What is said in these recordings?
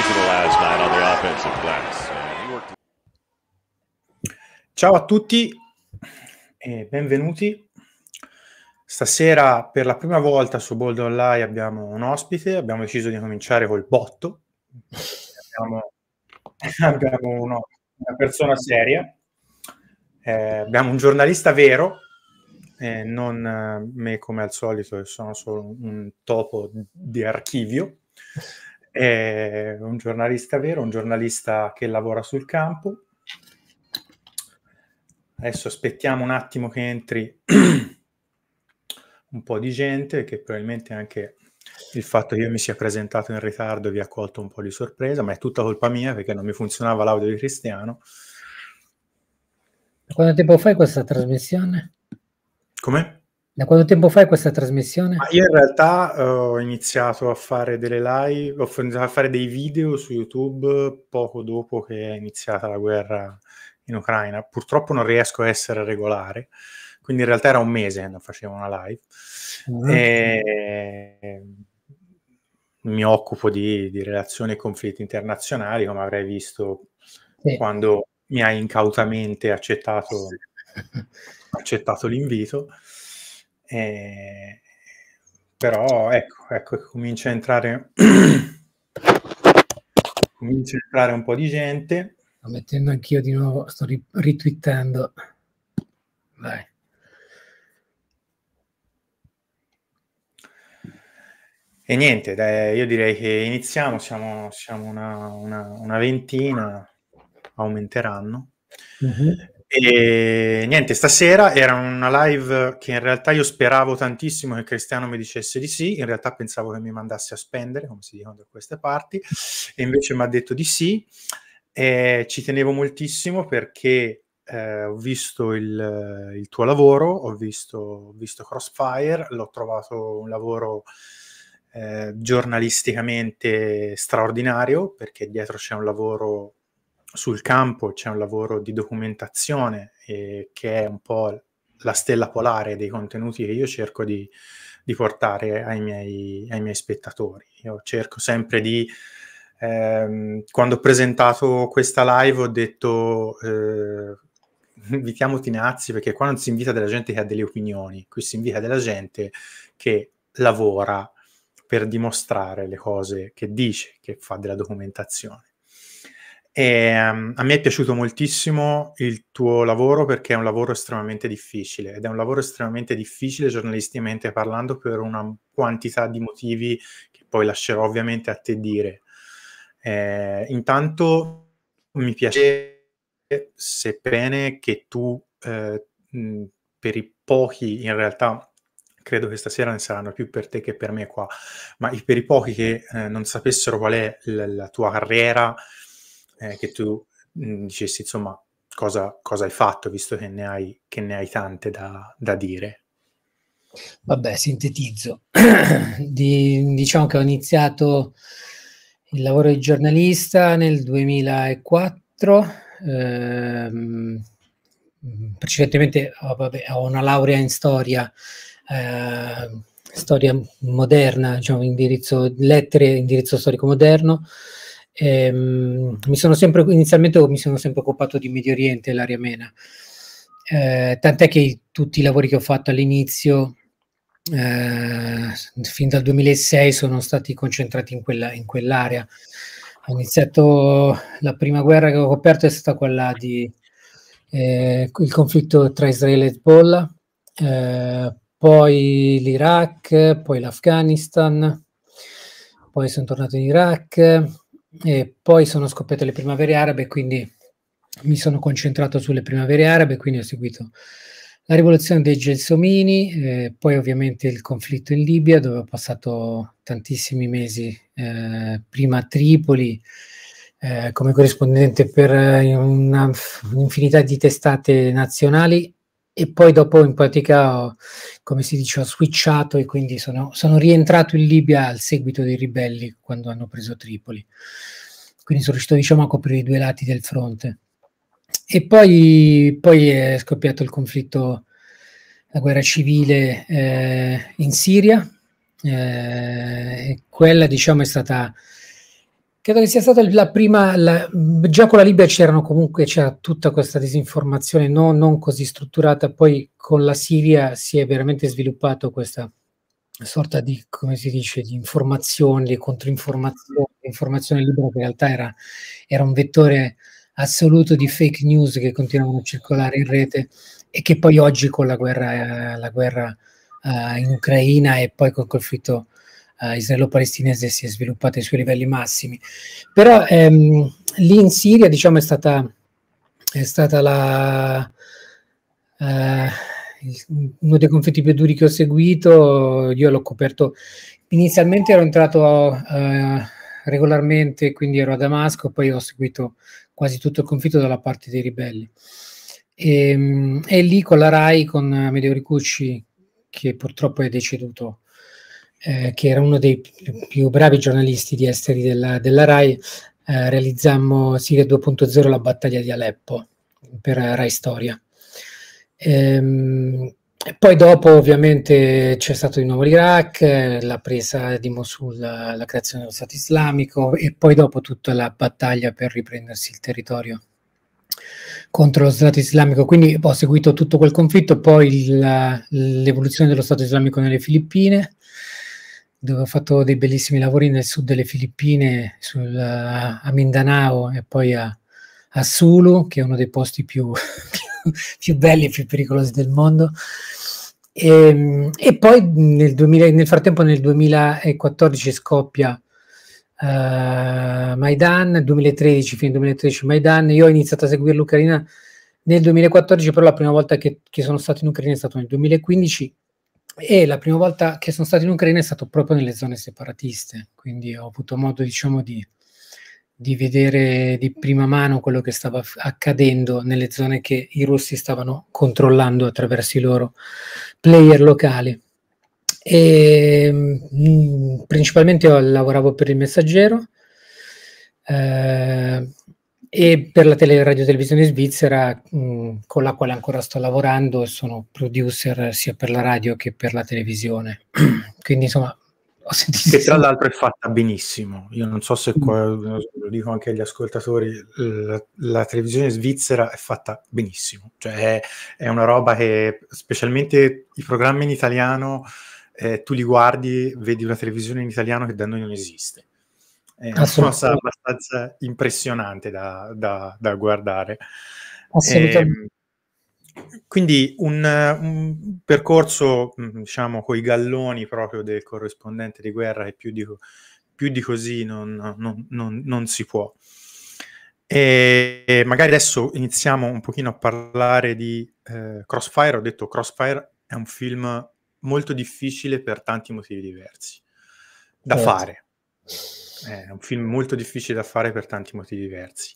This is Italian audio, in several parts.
sensational last night on the offensive glass. Ciao a tutti e benvenuti. Stasera per la prima volta su Bold Online abbiamo un ospite, abbiamo deciso di cominciare col botto. Abbiamo, abbiamo uno, una persona seria, eh, abbiamo un giornalista vero, eh, non me come al solito, che sono solo un topo di archivio è un giornalista vero, un giornalista che lavora sul campo. Adesso aspettiamo un attimo che entri un po' di gente, che probabilmente anche il fatto che io mi sia presentato in ritardo vi ha colto un po' di sorpresa, ma è tutta colpa mia perché non mi funzionava l'audio di Cristiano. Quanto tempo fai questa trasmissione? Come? Da quanto tempo fai questa trasmissione? Ma io in realtà eh, ho iniziato a fare delle live, ho iniziato a fare dei video su YouTube poco dopo che è iniziata la guerra in Ucraina. Purtroppo non riesco a essere regolare, quindi in realtà era un mese che non facevo una live. Mm-hmm. E... Ehm, mi occupo di, di, relazioni e conflitti internazionali, come avrei visto sì. quando mi hai incautamente accettato, accettato l'invito. Eh, però ecco, ecco comincia a entrare comincia a entrare un po' di gente. Sto mettendo anch'io di nuovo, sto ri- ritwittando. Vai. E niente, dai, io direi che iniziamo, siamo, siamo una, una, una ventina, aumenteranno. Mm-hmm. E niente, stasera era una live che in realtà io speravo tantissimo che Cristiano mi dicesse di sì, in realtà pensavo che mi mandasse a spendere, come si dicono da queste parti, e invece mi ha detto di sì. E ci tenevo moltissimo perché eh, ho visto il, il, tuo lavoro, ho visto, ho visto Crossfire, l'ho trovato un lavoro eh, giornalisticamente straordinario perché dietro c'è un lavoro sul campo c'è un lavoro di documentazione eh, che è un po' la stella polare dei contenuti che io cerco di, di portare ai miei, ai miei, spettatori. Io cerco sempre di... Ehm, quando ho presentato questa live ho detto eh, invitiamo Tinazzi perché qua non si invita della gente che ha delle opinioni, qui si invita della gente che lavora per dimostrare le cose che dice, che fa della documentazione. E, um, a me è piaciuto moltissimo il tuo lavoro perché è un lavoro estremamente difficile ed è un lavoro estremamente difficile giornalisticamente parlando per una quantità di motivi che poi lascerò ovviamente a te dire. Eh, intanto mi piace sebbene che tu eh, mh, per i pochi in realtà credo che stasera ne saranno più per te che per me qua, ma per i pochi che eh, non sapessero qual è la, la tua carriera, eh, che tu mh, mm, dicessi insomma cosa, cosa, hai fatto, visto che ne hai, che ne hai tante da, da, dire. Vabbè, sintetizzo. Di, diciamo che ho iniziato il lavoro di giornalista nel 2004. Ehm, mm, precedentemente oh, vabbè, ho una laurea in storia, eh, storia moderna, diciamo indirizzo lettere, indirizzo storico moderno. Ehm, mi sono sempre, inizialmente mi sono sempre occupato di Medio Oriente e l'area MENA, eh, tant'è che tutti i lavori che ho fatto all'inizio, eh, fin dal 2006, sono stati concentrati in, quella, in quell'area. Ho iniziato, la prima guerra che ho coperto è stata quella di... Eh, il conflitto tra Israele e Hezbollah, eh, poi l'Iraq, poi l'Afghanistan, poi sono tornato in Iraq, e poi sono scoppiate le primavere arabe, quindi mi sono concentrato sulle primavere arabe, quindi ho seguito la rivoluzione dei Gelsomini, eh, poi ovviamente il conflitto in Libia, dove ho passato tantissimi mesi, eh, prima a Tripoli, eh, come corrispondente per eh, un'infinità di testate nazionali e poi dopo in pratica, ho, come si dice, ho switchato e quindi sono, sono, rientrato in Libia al seguito dei ribelli quando hanno preso Tripoli. Quindi sono riuscito diciamo, a coprire i due lati del fronte. E poi, poi è scoppiato il conflitto, la guerra civile eh, in Siria. Eh, quella diciamo è stata Credo che sia stata la prima, la, già con la Libia c'erano comunque, c'era tutta questa disinformazione no, non così strutturata, poi con la Siria si è veramente sviluppato questa sorta di, come si dice, di informazione, di controinformazione, informazione libera che in realtà era, era un vettore assoluto di fake news che continuavano a circolare in rete e che poi oggi con la guerra, eh, la guerra uh, in Ucraina e poi col conflitto eh, israelo-palestinese si è sviluppata ai suoi livelli massimi. Però ehm, lì in Siria diciamo, è stata, è stata la, eh, uno dei conflitti più duri che ho seguito, io l'ho coperto, inizialmente ero entrato eh, regolarmente, quindi ero a Damasco, poi ho seguito quasi tutto il conflitto dalla parte dei ribelli. E, ehm, e lì con la RAI, con Amedeo Ricucci, che purtroppo è deceduto eh, che era uno dei più bravi giornalisti di esteri della, della RAI, eh, realizzammo Siria 2.0 la battaglia di Aleppo per RAI Storia. Ehm, poi dopo ovviamente c'è stato di nuovo l'Iraq, eh, la presa di Mosul, la, la creazione dello Stato islamico e poi dopo tutta la battaglia per riprendersi il territorio contro lo Stato islamico. Quindi ho seguito tutto quel conflitto, poi il, l'evoluzione dello Stato islamico nelle Filippine, dove ho fatto dei bellissimi lavori nel sud delle Filippine, sul, a Mindanao e poi a, a Sulu, che è uno dei posti più, più, più belli e più pericolosi del mondo. E, ehm, e poi nel, 2000, nel, frattempo nel 2014 scoppia uh, Maidan, 2013, fine 2013 Maidan, io ho iniziato a seguire l'Ucraina nel 2014, però la prima volta che, che sono stato in Ucraina è stato nel 2015 e la prima volta che sono stato in Ucraina è stato proprio nelle zone separatiste, quindi ho avuto modo, diciamo, di, di vedere di prima mano quello che stava accadendo nelle zone che i russi stavano controllando attraverso i loro player locali. E, ehm, mh, principalmente lavoravo per il messaggero, eh, e per la tele, radio televisione svizzera mh, con la quale ancora sto lavorando sono producer sia per la radio che per la televisione quindi insomma ho sentito che tra l'altro è fatta benissimo io non so se mm. qua, lo dico anche agli ascoltatori la, la televisione svizzera è fatta benissimo cioè è, è, una roba che specialmente i programmi in italiano eh, tu li guardi vedi una televisione in italiano che da noi non esiste è eh, una cosa abbastanza impressionante da, da, da guardare. Assolutamente. E, ehm, quindi un, un, percorso, mm, diciamo, coi galloni proprio del corrispondente di guerra e più di, più di così non, non, non, non si può. E magari adesso iniziamo un pochino a parlare di eh, Crossfire. Ho detto Crossfire è un film molto difficile per tanti motivi diversi da certo. fare. È un film molto difficile da fare per tanti motivi diversi.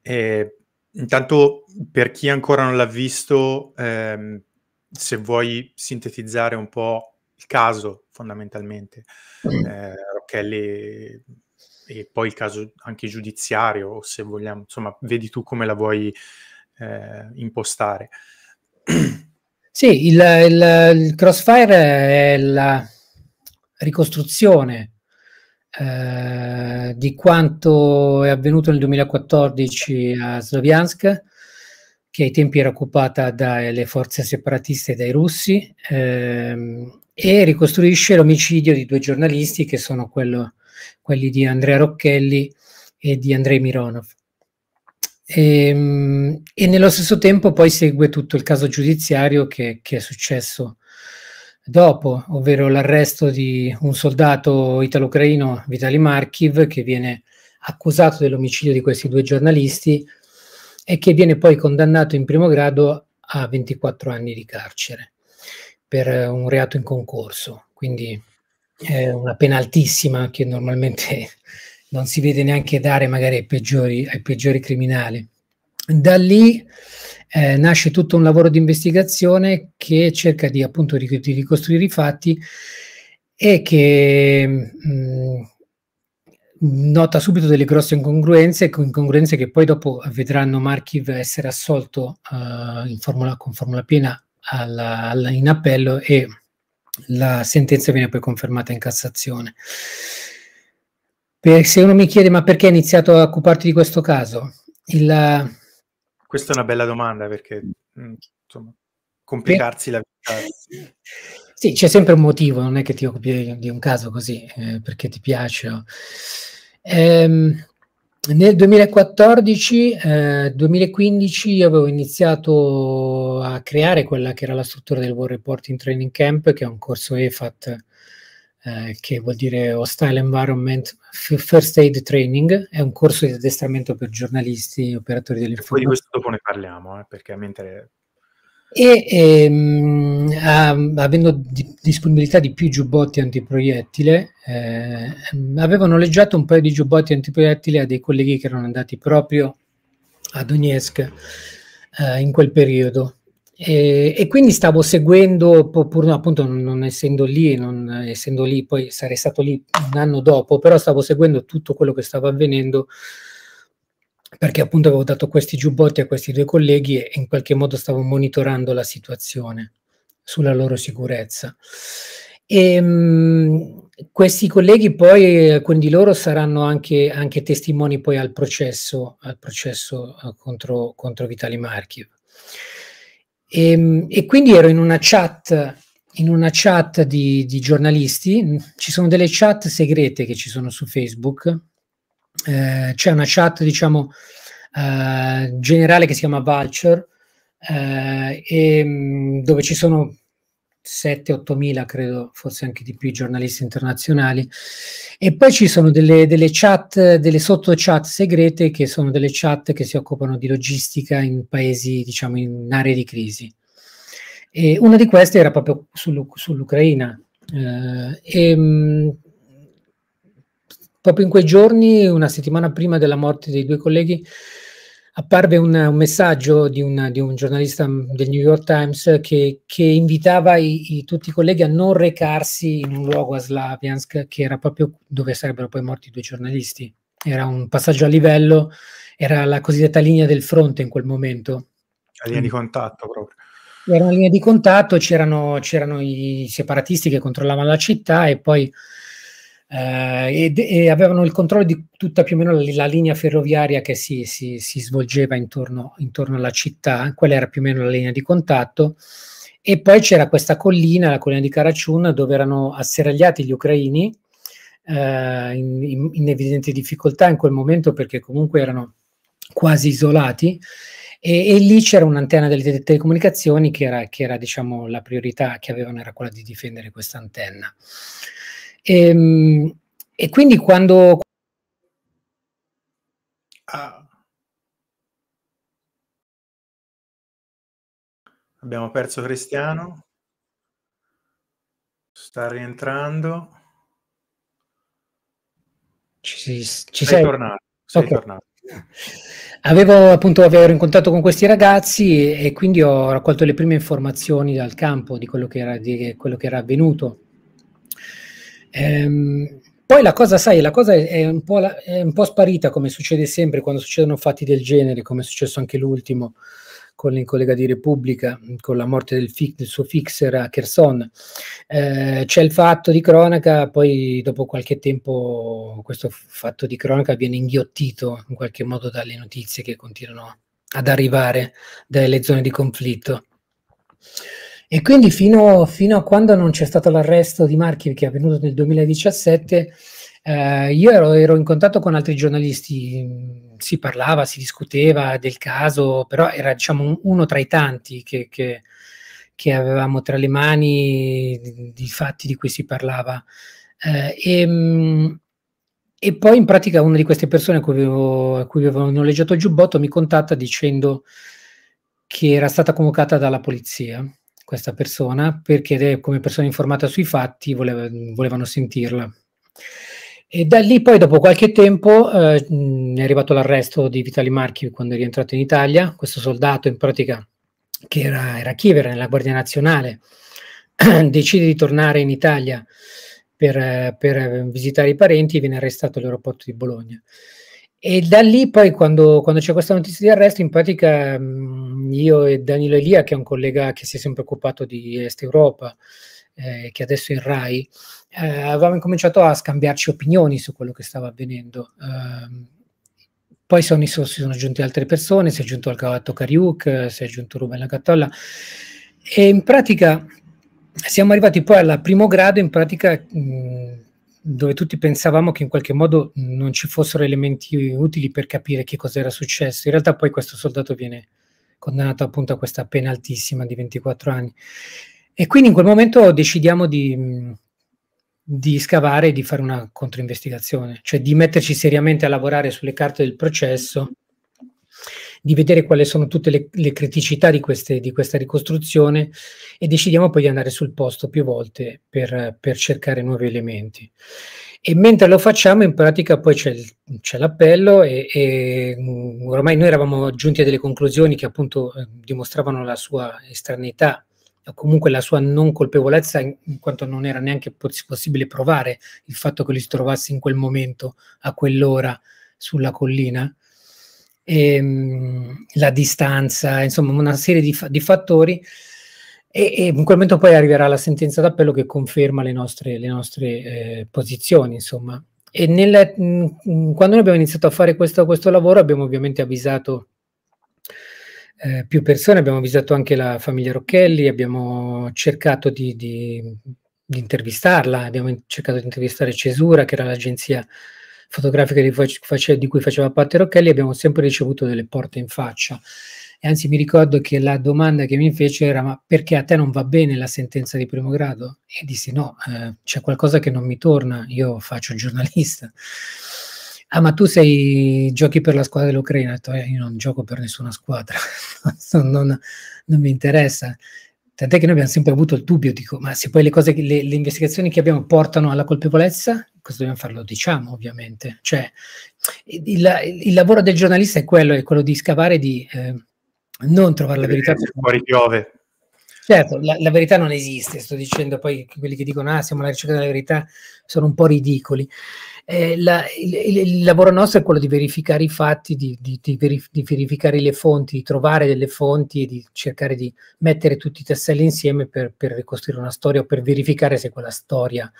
E, intanto, per chi ancora non l'ha visto, ehm, se vuoi sintetizzare un po' il caso, fondamentalmente, mm. eh, Rocchelli e poi il caso anche giudiziario, se vogliamo, insomma, vedi tu come la vuoi eh, impostare. Sì, il, il, il Crossfire è la ricostruzione eh, di quanto è avvenuto nel 2014 a Sloviansk, che ai tempi era occupata dalle forze separatiste e dai russi, ehm, e ricostruisce l'omicidio di due giornalisti che sono quello, quelli di Andrea Rocchelli e di Andrei Mironov. E, ehm, e, nello stesso tempo poi segue tutto il caso giudiziario che, che è successo dopo, ovvero l'arresto di un soldato italo-ucraino, Vitali Markiv, che viene accusato dell'omicidio di questi due giornalisti e che viene poi condannato in primo grado a 24 anni di carcere per eh, un reato in concorso, quindi è una pena altissima che normalmente non si vede neanche dare magari ai peggiori, ai peggiori criminali. Da lì eh, nasce tutto un lavoro di investigazione che cerca di appunto di, di ricostruire i fatti e che mh, mm, nota subito delle grosse incongruenze, incongruenze che poi dopo vedranno Markiv essere assolto uh, formula, con formula piena alla, alla, in appello e la sentenza viene poi confermata in Cassazione. Per, se uno mi chiede ma perché hai iniziato a occuparti di questo caso, il, questa è una bella domanda perché mm. Mm, insomma, complicarsi la vita. Sì, c'è sempre un motivo, non è che ti occupi di un caso così eh, perché ti piace. Oh. Ehm, nel 2014-2015 eh, io avevo iniziato a creare quella che era la struttura del War Reporting Training Camp, che è un corso EFAT eh, che vuol dire Hostile Environment First Aid Training, è un corso di addestramento per giornalisti, e operatori dell'informazione. Poi di questo dopo ne parliamo, eh, perché mentre... E ehm, avendo di disponibilità di più giubbotti antiproiettile, eh, avevo noleggiato un paio di giubbotti antiproiettile a dei colleghi che erano andati proprio a Donetsk eh, in quel periodo e, eh, e, quindi stavo seguendo, pur appunto non essendo lì, non essendo lì, poi sarei stato lì un anno dopo, però stavo seguendo tutto quello che stava avvenendo perché appunto avevo dato questi giubbotti a questi due colleghi e in qualche modo stavo monitorando la situazione sulla loro sicurezza. E, ehm, mh, questi colleghi poi, alcuni di loro saranno anche, anche testimoni poi al processo, al processo eh, contro, contro Vitali Marchiev. E, ehm, e quindi ero in una chat, in una chat di, di, giornalisti, ci sono delle chat segrete che ci sono su Facebook, eh, c'è una chat diciamo eh, generale che si chiama Vulture, eh, e, mm, dove ci sono 7-8 mila, credo, forse anche di più, giornalisti internazionali. E poi ci sono delle, delle chat, delle sotto-chat segrete, che sono delle chat che si occupano di logistica in paesi, diciamo, in aree di crisi. E una di queste era proprio sull'Ucraina. eh, e, ehm, mh, proprio in quei giorni, una settimana prima della morte dei due colleghi, apparve un, un messaggio di, una, di, un giornalista mm, del New York Times che, che invitava i, i, tutti i colleghi a non recarsi in un luogo a Slaviansk che era proprio dove sarebbero poi morti i due giornalisti. Era un passaggio a livello, era la cosiddetta linea del fronte in quel momento. La linea di contatto proprio. Era una linea di contatto, c'erano, c'erano i separatisti che controllavano la città e poi eh, e, e, avevano il controllo di tutta più o meno la, la linea ferroviaria che si, si, si svolgeva intorno, intorno, alla città, quella era più o meno la linea di contatto. E poi c'era questa collina, la collina di Karachun, dove erano asseragliati gli ucraini eh, in, in, in evidente difficoltà in quel momento perché comunque erano quasi isolati. E, e, lì c'era un'antenna delle telecomunicazioni che era, che era diciamo, la priorità che avevano era quella di difendere questa antenna. E, ehm, e quindi quando... Ah. Abbiamo perso Cristiano. Sta rientrando. Ci, ci sei? sei tornato. Sei okay. tornato. Avevo appunto ero in contatto con questi ragazzi e, e, quindi ho raccolto le prime informazioni dal campo di quello che era, di quello che era avvenuto. Ehm, poi la cosa, sai, la cosa è un, la, è un, po sparita come succede sempre quando succedono fatti del genere, come è successo anche l'ultimo con il collega di Repubblica, con la morte del, fi- del suo fixer a Kherson. Eh, c'è il fatto di cronaca, poi dopo qualche tempo questo fatto di cronaca viene inghiottito in qualche modo dalle notizie che continuano ad arrivare dalle zone di conflitto. E quindi fino, fino a quando non c'è stato l'arresto di Marchi, che è avvenuto nel 2017, eh, io ero, ero, in contatto con altri giornalisti, mm, si parlava, si discuteva del caso, però era diciamo, uno tra i tanti che, che, che avevamo tra le mani i fatti di cui si parlava. Eh, e, mm, e, poi in pratica una di queste persone a cui avevo, a cui avevo noleggiato il giubbotto mi contatta dicendo che era stata convocata dalla polizia questa persona perché come persona informata sui fatti voleva, volevano sentirla. E da lì poi dopo qualche tempo eh, è arrivato l'arresto di Vitali Marchi quando è rientrato in Italia, questo soldato in pratica che era, era Kiev, era nella Guardia Nazionale, decide di tornare in Italia per, per eh, visitare i parenti e viene arrestato all'aeroporto di Bologna. E da lì poi quando, quando, c'è questa notizia di arresto, in pratica mm, io e Danilo Elia, che è un collega che si è sempre occupato di Est Europa, eh, che adesso è in RAI, eh, avevamo cominciato a scambiarci opinioni su quello che stava avvenendo. Eh, poi sono, si sono aggiunte altre persone, si è aggiunto Alcavato Cariuc, si è aggiunto Rubén Lagattolla. e in pratica siamo arrivati poi al primo grado, in pratica... Mh, mm, dove tutti pensavamo che in qualche modo non ci fossero elementi utili per capire che cosa era successo. In realtà poi questo soldato viene condannato appunto a questa pena altissima di 24 anni. E quindi in quel momento decidiamo di, mm, di scavare e di fare una controinvestigazione, cioè di metterci seriamente a lavorare sulle carte del processo di vedere quali sono tutte le, le criticità di, queste, di, questa ricostruzione e decidiamo poi di andare sul posto più volte per, per cercare nuovi elementi. E mentre lo facciamo, in pratica poi c'è, l'appello e, e, mm, ormai noi eravamo giunti a delle conclusioni che appunto eh, dimostravano la sua estraneità o comunque la sua non colpevolezza in, quanto non era neanche poss possibile provare il fatto che lui si trovasse in quel momento, a quell'ora, sulla collina ehm, la distanza, insomma una serie di, fa- di fattori. E, e, in quel momento poi arriverà la sentenza d'appello che conferma le nostre, le nostre eh, posizioni, insomma. E nel, mh, mm, quando noi abbiamo iniziato a fare questo, questo lavoro abbiamo ovviamente avvisato eh, più persone, abbiamo avvisato anche la famiglia Rocchelli, abbiamo cercato di, di, di intervistarla, abbiamo cercato di intervistare Cesura, che era l'agenzia fotografiche di, face, di cui faceva parte Rocchelli, abbiamo sempre ricevuto delle porte in faccia. E anzi mi ricordo che la domanda che mi fece era ma perché a te non va bene la sentenza di primo grado? E dissi no, eh, c'è qualcosa che non mi torna, io faccio il giornalista. Ah, ma tu sei, giochi per la squadra dell'Ucraina? Eh, io non gioco per nessuna squadra, non, non, non, mi interessa. Tant'è che noi abbiamo sempre avuto il dubbio, dico, ma se poi le, cose, le, le investigazioni che abbiamo portano alla colpevolezza, questo dobbiamo farlo? Diciamo ovviamente. Cioè, il, il, lavoro del giornalista è quello, è quello di scavare, di eh, non trovare la verità. Fuori piove. Certo, la, la, verità non esiste, sto dicendo poi quelli che dicono ah siamo alla ricerca della verità sono un po' ridicoli. Eh, la, il, il, lavoro nostro è quello di verificare i fatti, di, di, di, verif- di, verificare le fonti, di trovare delle fonti e di cercare di mettere tutti i tasselli insieme per, per ricostruire una storia o per verificare se quella storia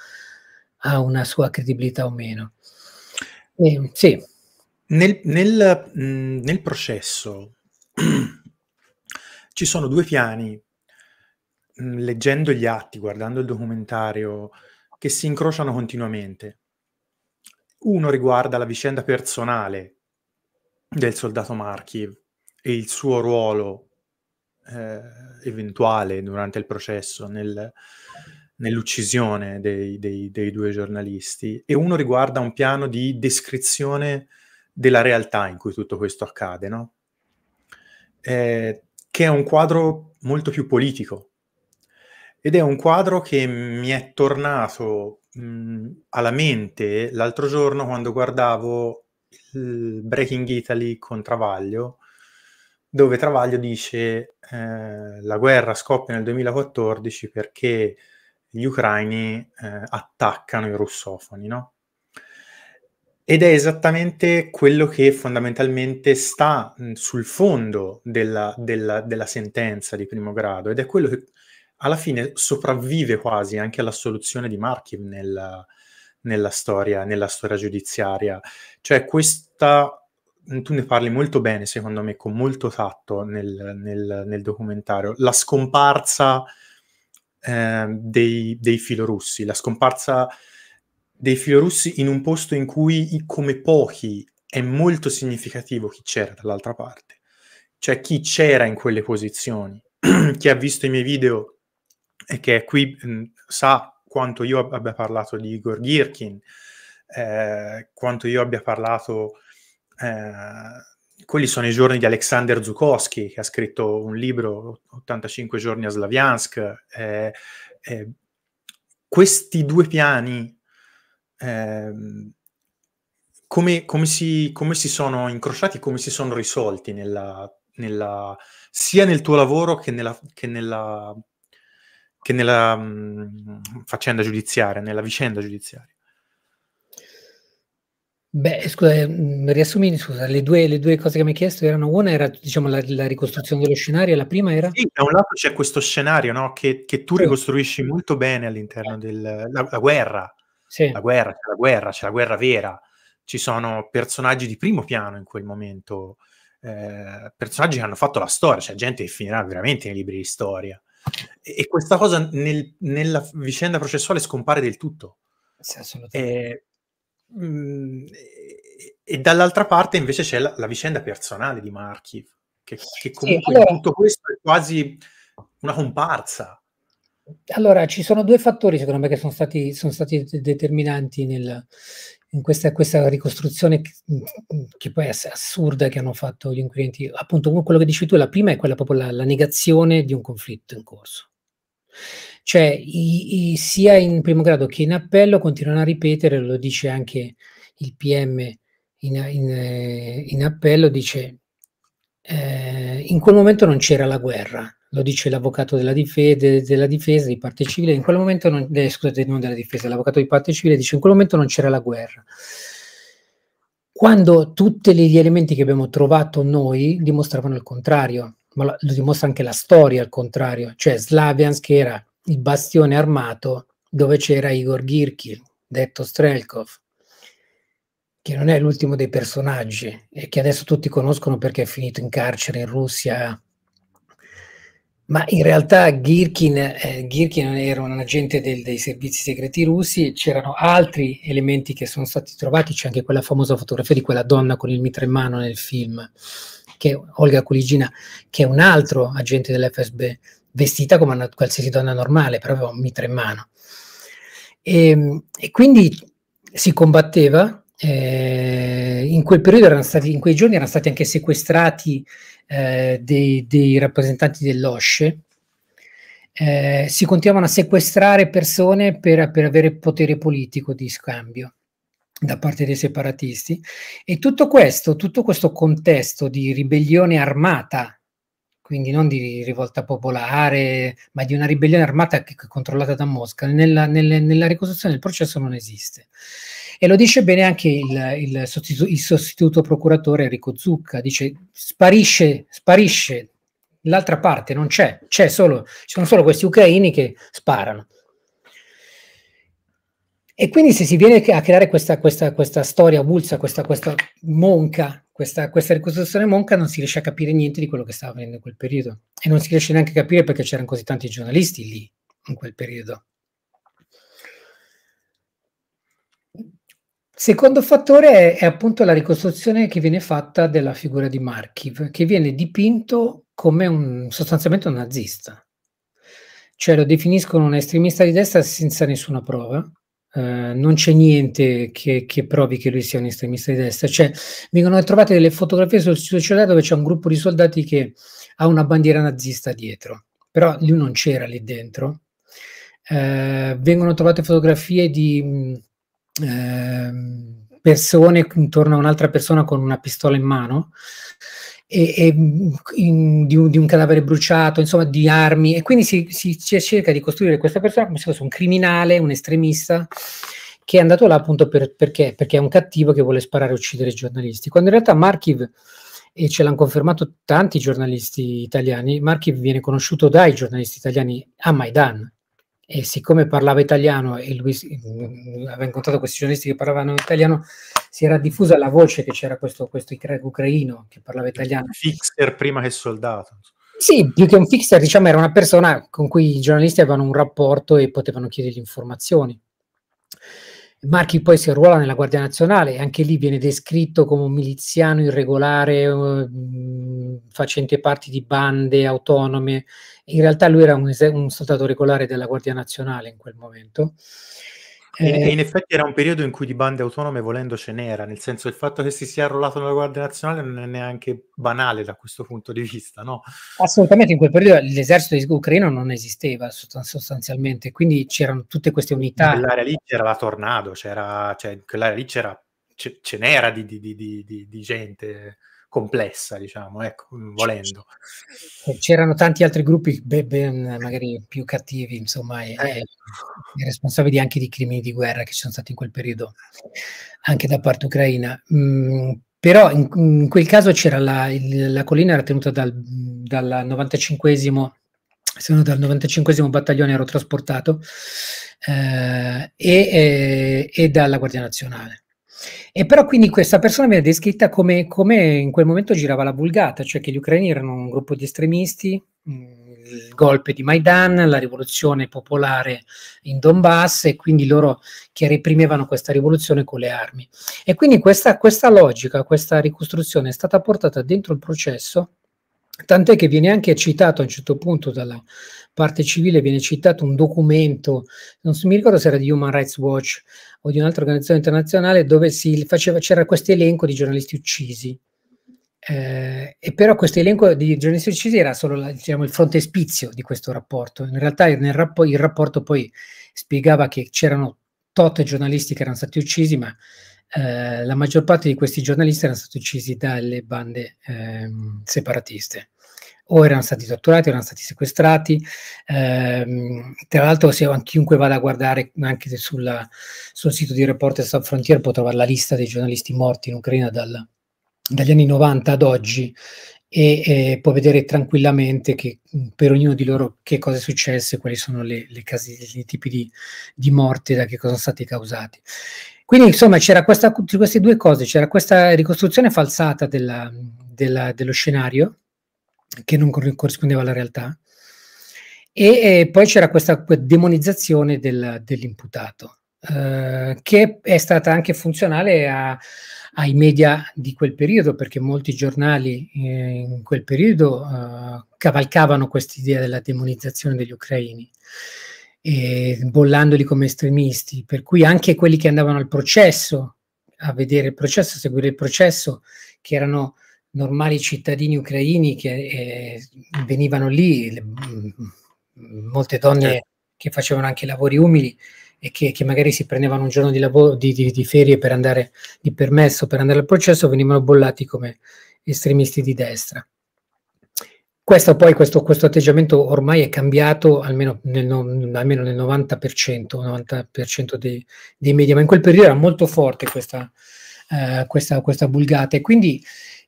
ha una sua credibilità o meno. Eh, sì. Nel, nel, nel processo ci sono due piani, leggendo gli atti, guardando il documentario, che si incrociano continuamente. Uno riguarda la vicenda personale del soldato Marchi e il suo ruolo eh, eventuale durante il processo nel, nell'uccisione dei, dei, dei, due giornalisti e uno riguarda un piano di descrizione della realtà in cui tutto questo accade, no? eh, che è un quadro molto più politico ed è un quadro che mi è tornato mh, alla mente l'altro giorno quando guardavo il Breaking Italy con Travaglio, dove Travaglio dice eh, la guerra scoppia nel 2014 perché gli ucraini eh, attaccano i russofoni, no? Ed è esattamente quello che fondamentalmente sta sul fondo della, della, della, sentenza di primo grado ed è quello che alla fine sopravvive quasi anche all'assoluzione di Markiv nella, nella, storia, nella storia giudiziaria. Cioè questa, tu ne parli molto bene secondo me, con molto tatto nel, nel, nel documentario, la scomparsa eh, dei, dei filorussi, la scomparsa dei filorussi in un posto in cui, come pochi, è molto significativo chi c'era dall'altra parte, cioè chi c'era in quelle posizioni. chi ha visto i miei video e che è qui mh, mm, sa quanto io abbia parlato di Igor Girkin, eh, quanto io abbia parlato eh, quelli sono i giorni di Alexander Zukowski, che ha scritto un libro, 85 giorni a Slaviansk. Eh, eh, questi due piani, eh, come, come, si, come, si, sono incrociati, come si sono risolti nella, nella, sia nel tuo lavoro che nella, che nella, che nella mh, mm, faccenda giudiziaria, nella vicenda giudiziaria? Beh, scusa, eh, mm, riassumi, scusa, le due, le due, cose che mi hai chiesto erano, una era diciamo, la, la, ricostruzione dello scenario la prima era... Sì, da un lato c'è questo scenario no? che, che, tu sì. ricostruisci molto bene all'interno della guerra, sì. la guerra, c'è la guerra, c'è la guerra vera, ci sono personaggi di primo piano in quel momento, eh, personaggi che hanno fatto la storia, c'è gente che finirà veramente nei libri di storia. E, e questa cosa nel, nella vicenda processuale scompare del tutto. Sì, assolutamente. Eh, Mhmm, e, dall'altra parte invece c'è la, la vicenda personale di Marchiv, che, che comunque sì, allora, tutto questo è quasi una comparsa. Allora, ci sono due fattori secondo me che sono stati, sono stati determinanti nel, in questa, questa ricostruzione che, che, poi è assurda che hanno fatto gli inquirenti. Appunto, quello che dici tu, la prima è quella proprio la, la negazione di un conflitto in corso cioè, i, i, sia in primo grado che in appello continuano a ripetere, lo dice anche il PM in, in, eh, in appello, dice eh, in quel momento non c'era la guerra, lo dice l'avvocato della, dife- della, difesa di parte civile, in quel momento non, eh, scusate, non della difesa, l'avvocato di parte civile dice in quel momento non c'era la guerra. Quando tutti gli elementi che abbiamo trovato noi dimostravano il contrario, ma lo, lo dimostra anche la storia al contrario, cioè Slavians che era il bastione armato dove c'era Igor Girkin, detto Strelkov, che non è l'ultimo dei personaggi e che adesso tutti conoscono perché è finito in carcere in Russia. Ma in realtà Girkin, eh, Girkin era un agente del, dei servizi segreti russi, c'erano altri elementi che sono stati trovati, c'è anche quella famosa fotografia di quella donna con il mitra in mano nel film che Olga Culigina, che è un altro agente dell'FSB, vestita come una qualsiasi donna normale, però aveva un mitra in mano. E, ehm, e quindi si combatteva. Eh, in quel periodo erano stati, in quei giorni erano stati anche sequestrati eh, dei, dei, rappresentanti dell'OSCE. Eh, si continuavano a sequestrare persone per, per avere potere politico di scambio da parte dei separatisti e tutto questo, tutto questo contesto di ribellione armata, quindi non di rivolta popolare, ma di una ribellione armata che, che controllata da Mosca, nella, nelle, nella, ricostruzione del processo non esiste. E lo dice bene anche il, il, sostitu il sostituto procuratore Enrico Zucca, dice sparisce, sparisce l'altra parte non c'è, c'è solo, ci sono solo questi ucraini che sparano. E quindi se si viene a creare questa, questa, questa storia avulsa, questa, questa monca, questa, questa, ricostruzione monca, non si riesce a capire niente di quello che stava avvenendo in quel periodo. E non si riesce neanche a capire perché c'erano così tanti giornalisti lì in quel periodo. Secondo fattore è, è appunto la ricostruzione che viene fatta della figura di Markiv, che viene dipinto come un, sostanzialmente un nazista. Cioè lo definiscono un estremista di destra senza nessuna prova, eh, non c'è niente che, che, provi che lui sia un estremista di destra. Cioè, vengono trovate delle fotografie sul sito cellulare dove c'è un gruppo di soldati che ha una bandiera nazista dietro, però lui non c'era lì dentro. Eh, vengono trovate fotografie di eh, persone intorno a un'altra persona con una pistola in mano e, e mm, in, di, un, di, un, cadavere bruciato, insomma di armi e quindi si, si, si cerca di costruire questa persona come se fosse un criminale, un estremista che è andato là appunto per, perché, perché è un cattivo che vuole sparare e uccidere i giornalisti, quando in realtà Markiv e ce l'hanno confermato tanti giornalisti italiani, Markiv viene conosciuto dai giornalisti italiani a Maidan, e siccome parlava italiano e lui mm, mm, aveva incontrato questi giornalisti che parlavano italiano, si era diffusa la voce che c'era questo, questo ucraino che parlava italiano. Fixer prima che soldato. Sì, più che un fixer, diciamo, era una persona con cui i giornalisti avevano un rapporto e potevano chiedergli informazioni. Marchi poi si arruola nella Guardia Nazionale, e anche lì viene descritto come un miliziano irregolare, eh, mh, facente parte di bande autonome. In realtà lui era un, un soldato regolare della Guardia Nazionale in quel momento. Eh. E in effetti era un periodo in cui di bande autonome volendo ce n'era, nel senso il fatto che si sia arruolato nella Guardia Nazionale non è neanche banale da questo punto di vista, no? Assolutamente, in quel periodo l'esercito ucraino non esisteva sostanzialmente, quindi c'erano tutte queste unità. Quell'area lì c'era la Tornado, c'era, cioè, quell'area lì c'era, ce, ce n'era di, di, di, di gente complessa, diciamo, ecco, mm, volendo. Eh, c'erano tanti altri gruppi, ben, ben, magari più cattivi, insomma, e, eh. e responsabili anche di crimini di guerra che ci sono stati in quel periodo, anche da parte ucraina. Mm, però in, in, quel caso c'era la, il, la collina era tenuta dal, dal 95esimo sono dal 95 battaglione aerotrasportato eh, e, e, eh, e dalla Guardia Nazionale e però quindi questa persona viene descritta come, come, in quel momento girava la vulgata, cioè che gli ucraini erano un gruppo di estremisti, mm, il golpe di Maidan, la rivoluzione popolare in Donbass e quindi loro che reprimevano questa rivoluzione con le armi. E quindi questa, questa logica, questa ricostruzione è stata portata dentro il processo Tant'è che viene anche citato a un certo punto dalla, parte civile viene citato un documento, non so, mi ricordo se era di Human Rights Watch o di un'altra organizzazione internazionale, dove faceva, c'era questo elenco di giornalisti uccisi. Eh, e però questo elenco di giornalisti uccisi era solo diciamo, il frontespizio di questo rapporto. In realtà rappo- il rapporto poi spiegava che c'erano tot giornalisti che erano stati uccisi, ma eh, la maggior parte di questi giornalisti erano stati uccisi dalle bande eh, separatiste o erano stati torturati, o erano stati sequestrati. Ehm, tra l'altro, se chiunque vada a guardare anche sulla, sul sito di Reporters Sans Frontier può trovare la lista dei giornalisti morti in Ucraina dal, dagli anni 90 ad oggi e eh, può vedere tranquillamente che, per ognuno di loro che cosa è successo e quali sono le, le casi, i tipi di, di morte da che cosa sono stati causati. Quindi insomma c'era questa, queste due cose, c'era questa ricostruzione falsata della, della, dello scenario che non corrispondeva alla realtà. E, e poi c'era questa demonizzazione del, dell'imputato, eh, che è stata anche funzionale a, ai media di quel periodo, perché molti giornali eh, in quel periodo eh, cavalcavano quest'idea della demonizzazione degli ucraini, bollandoli come estremisti, per cui anche quelli che andavano al processo, a vedere il processo, a seguire il processo, che erano normali cittadini ucraini che eh, venivano lì, le, mm, molte donne certo. che facevano anche lavori umili e che, che magari si prendevano un giorno di, lavoro, di, di, di, ferie per andare di permesso per andare al processo, venivano bollati come estremisti di destra. Questo, poi, questo, questo atteggiamento ormai è cambiato almeno nel, almeno nel 90%, 90% dei, dei, media, ma in quel periodo era molto forte questa, eh, questa, questa bulgata e quindi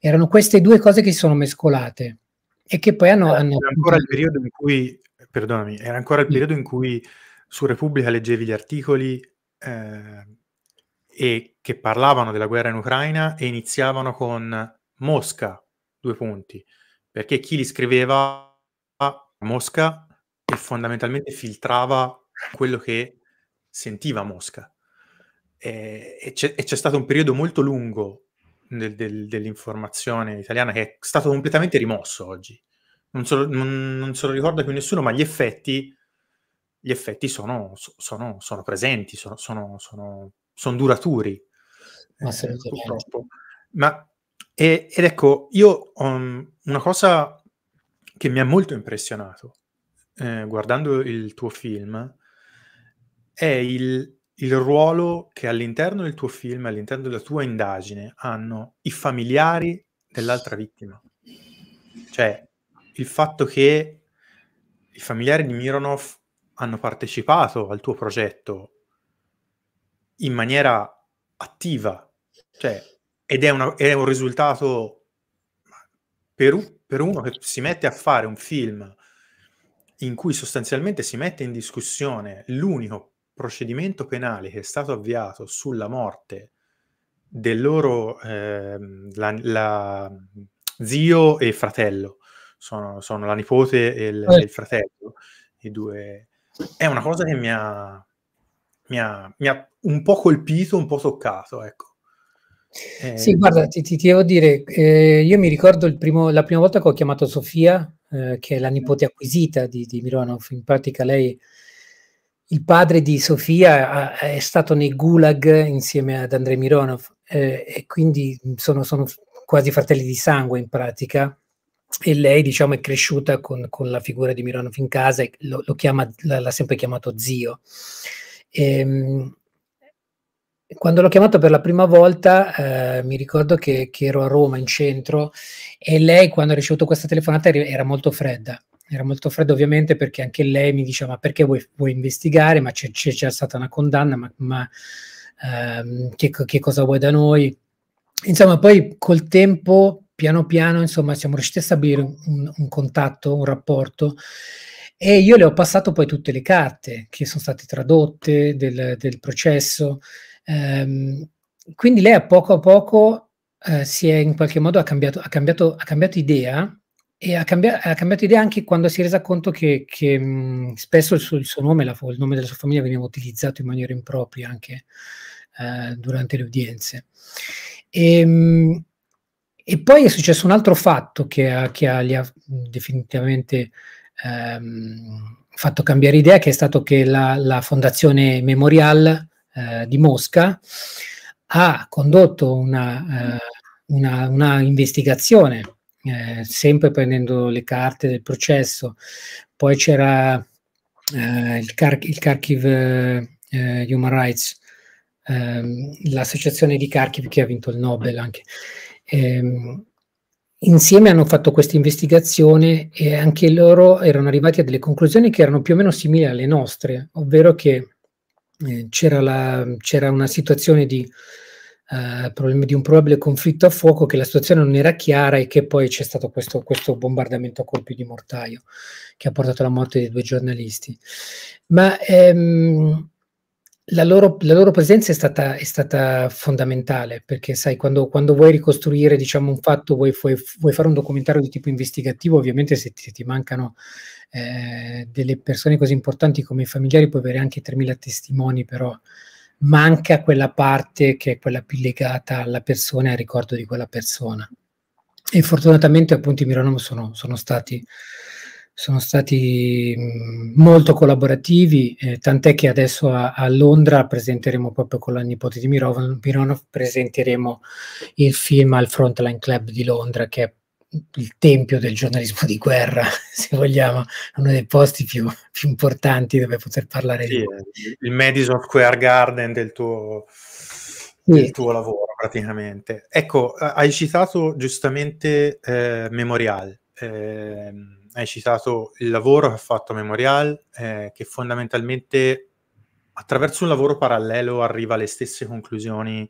erano queste due cose che si sono mescolate e che poi hanno... Era, hanno... ancora il periodo in cui, perdonami, era ancora il periodo in cui su Repubblica leggevi gli articoli eh, e che parlavano della guerra in Ucraina e iniziavano con Mosca, due punti, perché chi li scriveva a Mosca e fondamentalmente filtrava quello che sentiva Mosca. e, c'è, e c'è stato un periodo molto lungo del, del, dell'informazione italiana che è stato completamente rimosso oggi. Non se, lo, non, non se lo ricorda più nessuno, ma gli effetti, gli effetti sono, sono, sono presenti, sono, sono, duraturi. Eh, Assolutamente. Eh, ma, e, ed ecco, io um, una cosa che mi ha molto impressionato eh, guardando il tuo film è il, il ruolo che all'interno del tuo film, all'interno della tua indagine, hanno i familiari dell'altra vittima. Cioè, il fatto che i familiari di Mironov hanno partecipato al tuo progetto in maniera attiva, cioè, ed è, una, è un risultato per, per uno che si mette a fare un film in cui sostanzialmente si mette in discussione l'unico procedimento penale che è stato avviato sulla morte del loro eh, la, la, zio e fratello, sono, sono la nipote e il, eh. il, fratello, i due, è una cosa che mi ha, mi ha, mi ha un po' colpito, un po' toccato, ecco. Eh, sì, guarda, ti, ti devo dire, eh, io mi ricordo il primo, la prima volta che ho chiamato Sofia, eh, che è la eh. nipote acquisita di, di Mironov, in pratica lei il padre di Sofia è stato nei gulag insieme ad Andrei Mironov eh, e quindi sono, sono, quasi fratelli di sangue in pratica e lei diciamo è cresciuta con, con la figura di Mironov in casa e lo, lo chiama, l'ha sempre chiamato zio. E, ehm, quando l'ho chiamato per la prima volta eh, mi ricordo che, che, ero a Roma in centro e lei quando ha ricevuto questa telefonata era molto fredda era molto freddo ovviamente perché anche lei mi diceva ma perché vuoi, vuoi investigare, ma c'è, c'è, c'è, stata una condanna, ma, ma ehm, che, che, cosa vuoi da noi? Insomma, poi col tempo, piano piano, insomma, siamo riusciti a stabilire un, un contatto, un rapporto e io le ho passato poi tutte le carte che sono state tradotte del, del processo. Ehm, quindi lei a poco a poco eh, si è in qualche modo ha cambiato, ha cambiato, ha cambiato idea e ha, cambia- ha, cambiato idea anche quando si è resa conto che, che mh, mhmm, spesso il suo, il suo nome, la, il nome della sua famiglia veniva utilizzato in maniera impropria anche eh, durante le udienze. E, ehm, mh, e, poi è successo un altro fatto che, ha, che ha, gli ha mhmm, definitivamente ehm, fatto cambiare idea, che è stato che la, la Fondazione Memorial eh, di Mosca ha condotto una, eh, una, una investigazione eh, sempre prendendo le carte del processo. Poi c'era eh, il, Car- il Kharkiv eh, Human Rights, ehm, l'associazione di Kharkiv che ha vinto il Nobel anche. Ehm, insieme hanno fatto questa investigazione e anche loro erano arrivati a delle conclusioni che erano più o meno simili alle nostre, ovvero che eh, c'era, la, c'era una situazione di eh, di un probabile conflitto a fuoco, che la situazione non era chiara e che poi c'è stato questo, questo bombardamento a colpi di mortaio che ha portato alla morte di due giornalisti. Ma ehm, la, loro, la, loro, presenza è stata, è stata fondamentale perché, sai, quando, quando, vuoi ricostruire diciamo, un fatto, vuoi, vuoi, vuoi, fare un documentario di tipo investigativo, ovviamente se ti, ti mancano eh, delle persone così importanti come i familiari, puoi avere anche 3.000 testimoni, però manca quella parte che è quella più legata alla persona e al ricordo di quella persona. E fortunatamente appunto i Mironomo sono, sono stati sono stati molto collaborativi, eh, tant'è che adesso a, a, Londra presenteremo proprio con la nipote di Mironov, Mironov presenteremo il film al Frontline Club di Londra che è il tempio del giornalismo di guerra, se vogliamo, uno dei posti più, più importanti dove poter parlare sì, di... Il Madison Square Garden del tuo, del tuo lavoro, praticamente. Ecco, hai citato giustamente eh, Memorial, eh, hai citato il lavoro che ha fatto Memorial, eh, che fondamentalmente attraverso un lavoro parallelo arriva alle stesse conclusioni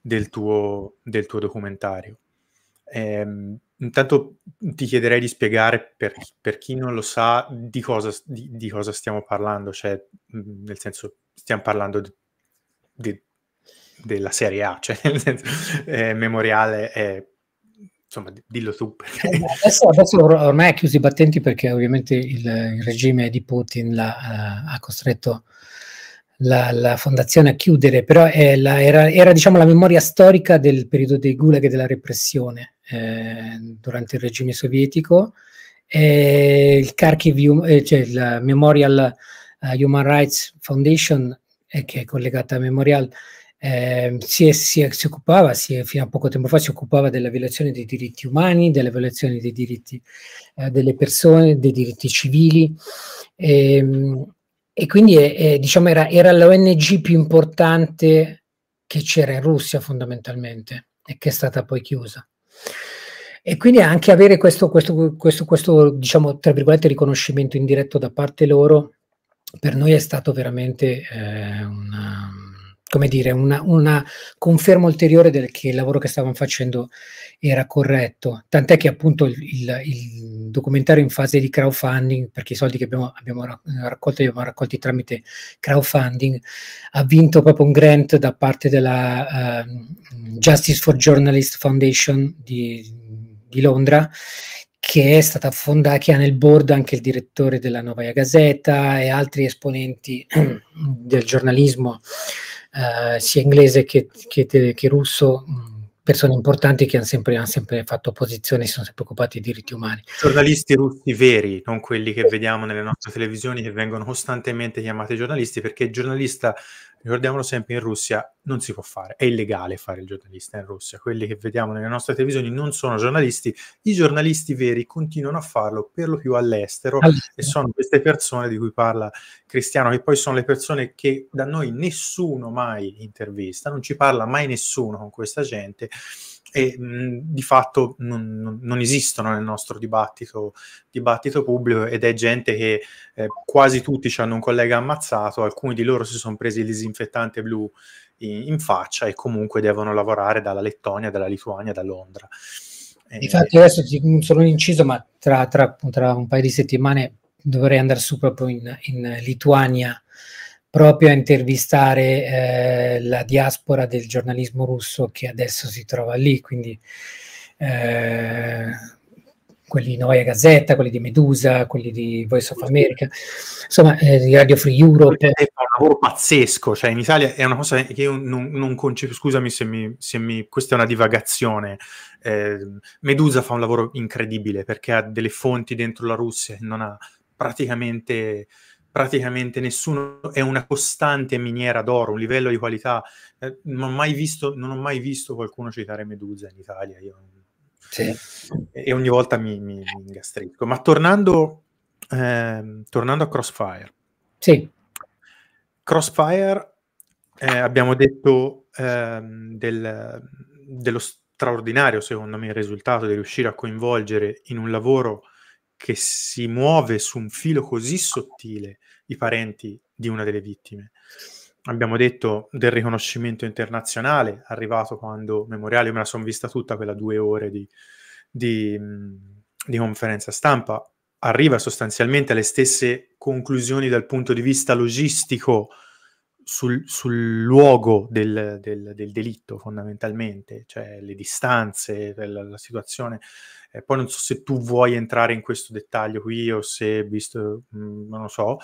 del tuo, del tuo documentario. Ehm, intanto ti chiederei di spiegare per, per chi non lo sa di cosa, di, di cosa, stiamo parlando, cioè mhmm, nel senso stiamo parlando di, di della Serie A, cioè nel senso eh, memoriale è insomma, dillo tu. Eh, adesso, adesso or- ormai ha chiuso i battenti perché ovviamente il, il regime di Putin l'ha, uh, ha costretto la, la fondazione a chiudere, però la, era, era diciamo, la memoria storica del periodo dei gulag e della repressione eh, durante il regime sovietico. Eh, il Kharkiv, eh, cioè la Memorial uh, Human Rights Foundation, eh, che è collegata a Memorial, eh, si, si, si, occupava, si fino a poco tempo fa, si occupava della violazione dei diritti umani, della violazione dei diritti eh, delle persone, dei diritti civili. E, ehm, e quindi eh, diciamo era, era l'ONG più importante che c'era in Russia fondamentalmente e che è stata poi chiusa. E quindi anche avere questo, questo, questo, questo, diciamo, tra virgolette, riconoscimento indiretto da parte loro, per noi è stato veramente eh, una, come dire, una, una conferma ulteriore del, che il lavoro che stavamo facendo era corretto. Tant'è che appunto il, il, il documentario in fase di crowdfunding, perché i soldi che abbiamo, abbiamo raccolto li abbiamo raccolti tramite crowdfunding, ha vinto proprio un grant da parte della uh, Justice for Journalists Foundation di, di Londra che è stata fondata, che ha nel board anche il direttore della Novaya Gazeta e altri esponenti del giornalismo eh, sia inglese che, che, che russo, persone importanti che hanno sempre, hanno sempre fatto opposizione, e si sono sempre occupati di diritti umani. Giornalisti russi veri, non quelli che vediamo nelle nostre televisioni che vengono costantemente chiamati giornalisti, perché il giornalista ricordiamolo sempre, in Russia non si può fare, è illegale fare il giornalista in Russia, quelli che vediamo nelle nostre televisioni non sono giornalisti, i giornalisti veri continuano a farlo per lo più all'estero, all'estero. e sono queste persone di cui parla Cristiano, che poi sono le persone che da noi nessuno mai intervista, non ci parla mai nessuno con questa gente e mh, di fatto non, non, esistono nel nostro dibattito, dibattito, pubblico ed è gente che eh, quasi tutti hanno un collega ammazzato, alcuni di loro si sono presi il disinfettante blu in, in faccia e comunque devono lavorare dalla Lettonia, dalla Lituania, da Londra. Eh, Infatti adesso ti, solo un inciso, ma tra, tra, tra, un paio di settimane dovrei andare su proprio in, in Lituania proprio a intervistare eh, la diaspora del giornalismo russo che adesso si trova lì, quindi eh, quelli di Noia Gazzetta, quelli di Medusa, quelli di Voice of America, insomma eh, di Radio Free Europe. È un lavoro pazzesco, cioè in Italia è una cosa che io non, non concepisco, scusami se mi, se mi, questa è una divagazione, eh, Medusa fa un lavoro incredibile perché ha delle fonti dentro la Russia e non ha praticamente praticamente nessuno, è una costante miniera d'oro, un livello di qualità. Eh, non, ho visto, non, ho mai visto, qualcuno citare Medusa in Italia. Io... Sì. E ogni volta mi, mi, mi ingastrisco. Ma tornando, eh, tornando a Crossfire. Sì. Crossfire, eh, abbiamo detto ehm, del, dello straordinario, secondo me, risultato di riuscire a coinvolgere in un lavoro che si muove su un filo così sottile i parenti di una delle vittime. Abbiamo detto del riconoscimento internazionale, arrivato quando Memoriale, io me la sono vista tutta quella due ore di, di, di conferenza stampa, arriva sostanzialmente alle stesse conclusioni dal punto di vista logistico sul, sul luogo del, del, del, delitto fondamentalmente, cioè le distanze, la, la situazione. Eh, poi non so se tu vuoi entrare in questo dettaglio qui o se visto, mh, mm, non lo so.